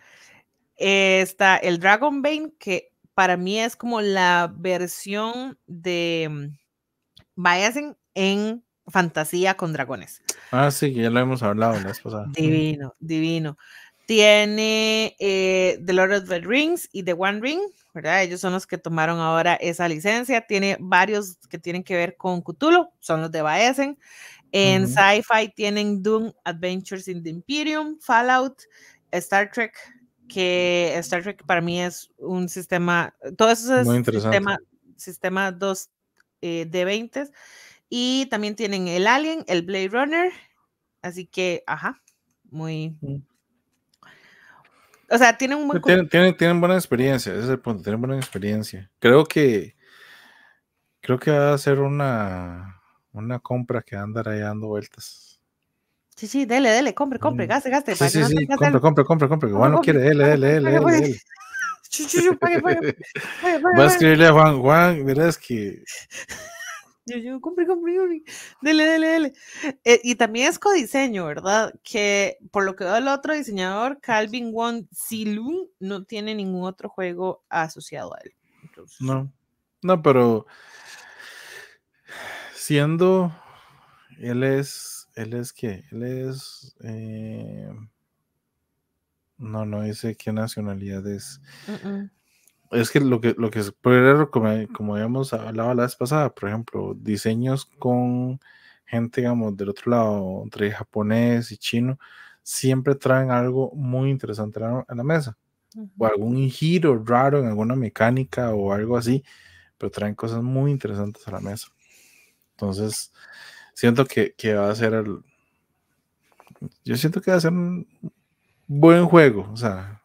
eh, está el Dragon Bane, que para mí es como la versión de mm, Biasen en fantasía con dragones. Ah, sí, ya lo hemos hablado la vez Divino, divino. Tiene eh, The Lord of the Rings y The One Ring, ¿verdad? Ellos son los que tomaron ahora esa licencia. Tiene varios que tienen que ver con Cthulhu, son los de Baesen. En sci-fi tienen Doom, Adventures in the Imperium, Fallout, Star Trek, que Star Trek para mí es un sistema, todo eso es sistema, sistema 2 eh, de 20. Y también tienen el Alien, el Blade Runner. Así que, ajá, muy... Mm. O sea, tienen un buen... Tienen, tienen, buena experiencia, ese es el punto, tienen buena experiencia. Creo que... Creo que va a ser una una compra que anda ahí dando vueltas. Sí, sí, dele, dele, compre, compre, mm. gaste, gaste. Sí, sí, no sí, compre, compre, compre, compre, Juan no quiere, dele, dele, dele, dele. Va a escribirle a Juan, Juan, verás que... Yo, yo, compre, compre, compre. dele, dele, dele. Eh, y también es codiseño, ¿verdad? Que por lo que veo el otro diseñador, Calvin Wong Silun, no tiene ningún otro juego asociado a él. No, no, pero siendo, él es, él es que, él es, eh, no, no dice qué nacionalidad es. Es que lo que, lo que se puede como, como habíamos hablado la vez pasada, por ejemplo, diseños con gente, digamos, del otro lado, entre japonés y chino, siempre traen algo muy interesante a la, mesa. O algún giro raro en alguna mecánica o algo así, pero traen cosas muy interesantes a la mesa. Entonces, siento que, va a ser yo siento que va a ser un buen juego. O sea,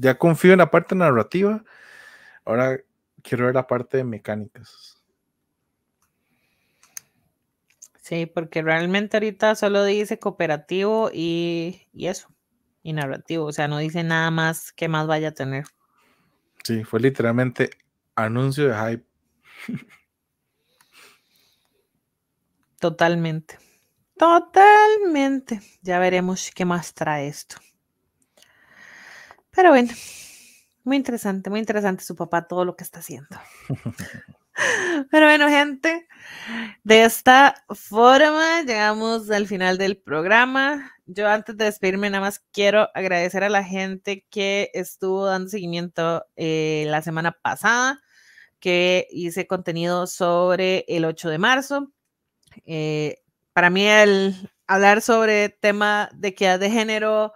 ya confío en la parte narrativa. Ahora quiero ver la parte de mecánicas. Sí, porque realmente ahorita solo dice cooperativo y, y eso, y narrativo. O sea, no dice nada más que más vaya a tener. Sí, fue literalmente anuncio de hype. Totalmente. Totalmente. Ya veremos qué más trae esto. Pero bueno, muy interesante, muy interesante su papá, todo lo que está haciendo. Pero bueno, gente, de esta forma llegamos al final del programa. Yo antes de despedirme, nada más quiero agradecer a la gente que estuvo dando seguimiento eh, la semana pasada, que hice contenido sobre el 8 de marzo. Eh, para mí el hablar sobre tema de equidad de género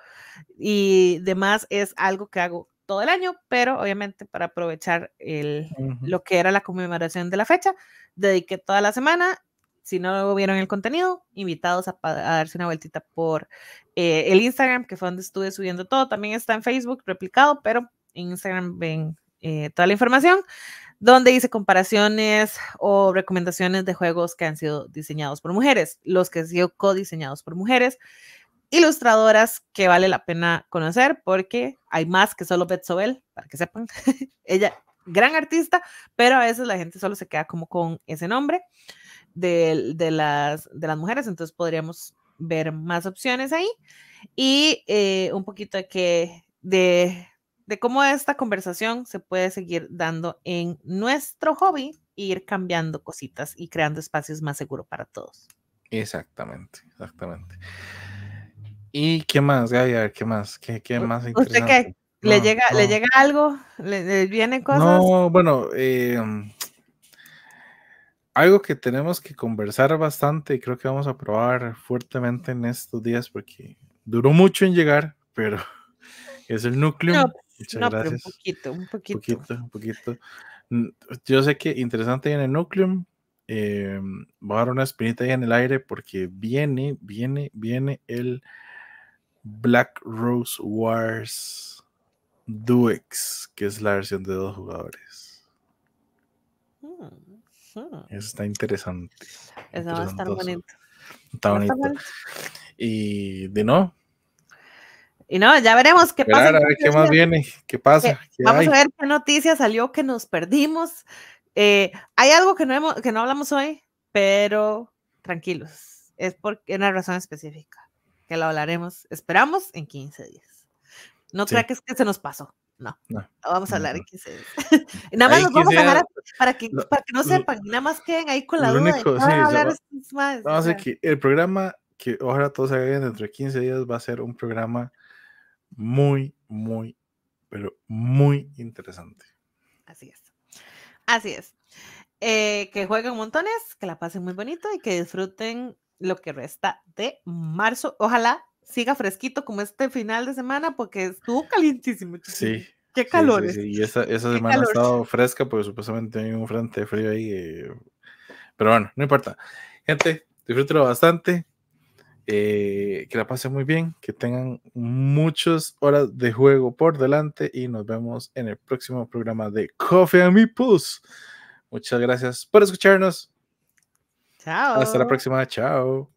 y demás es algo que hago todo el año, pero obviamente para aprovechar el, lo que era la conmemoración de la fecha, dediqué toda la semana. Si no vieron el contenido, invitados a, darse una vueltita por eh, el Instagram, que fue donde estuve subiendo todo. También está en Facebook replicado, pero en Instagram ven eh, toda la información donde hice comparaciones o recomendaciones de juegos que han sido diseñados por mujeres, los que han sido codiseñados por mujeres, ilustradoras que vale la pena conocer porque hay más que solo Beth Sobel, para que sepan. Ella, gran artista, pero a veces la gente solo se queda como con ese nombre de, las, de las mujeres, entonces podríamos ver más opciones ahí y eh, un poquito que de de cómo esta conversación se puede seguir dando en nuestro hobby e ir cambiando cositas y creando espacios más seguros para todos. Exactamente, exactamente. ¿Y qué más, Gaby? ¿qué más? ¿Qué, qué más ¿Usted qué? ¿Le, llega, ¿Le llega algo? ¿Le, No, bueno, eh, algo que tenemos que conversar bastante y creo que vamos a probar fuertemente en estos días porque duró mucho en llegar, pero es el núcleo un poquito, un poquito. un poquito. Yo sé que interesante en el núcleo. Eh, voy a dar una espinita ahí en el aire porque viene, viene, viene el Black Rose Wars Duex, que es la versión de dos jugadores. Ah, ah. está interesante. Está bonito. Y de no, y no, ya veremos qué pasa. A ver qué más viene, qué pasa. vamos a ver qué noticia salió que nos perdimos. Eh, hay algo que no, que no hablamos hoy, pero tranquilos, es por una razón específica, que la hablaremos, esperamos, en 15 días. No sí. crea que se nos pasó. No, vamos a hablar en 15 días. nada más los vamos a dejar para que, para que no sepan, nada más queden ahí con la duda. Único, de, sí, hablar más, vamos a ver que el programa que ahora todos hagan dentro de 15 días va a ser un programa muy, muy, pero muy interesante. Así es. Así es. Eh, que jueguen montones, que la pasen muy bonito y que disfruten lo que resta de marzo. Ojalá siga fresquito como este final de semana porque estuvo calientísimo. Sí. Qué calor. Y ¿eh? esa, semana ha estado fresca porque supuestamente hay un frente frío ahí. Eh, pero bueno, no importa. Gente, disfrútelo bastante. Eh, que la pasen muy bien, que tengan muchas horas de juego por delante y nos vemos en el próximo programa de Coffee and Meeples. Muchas gracias por escucharnos. Chao. Hasta la próxima. Chao.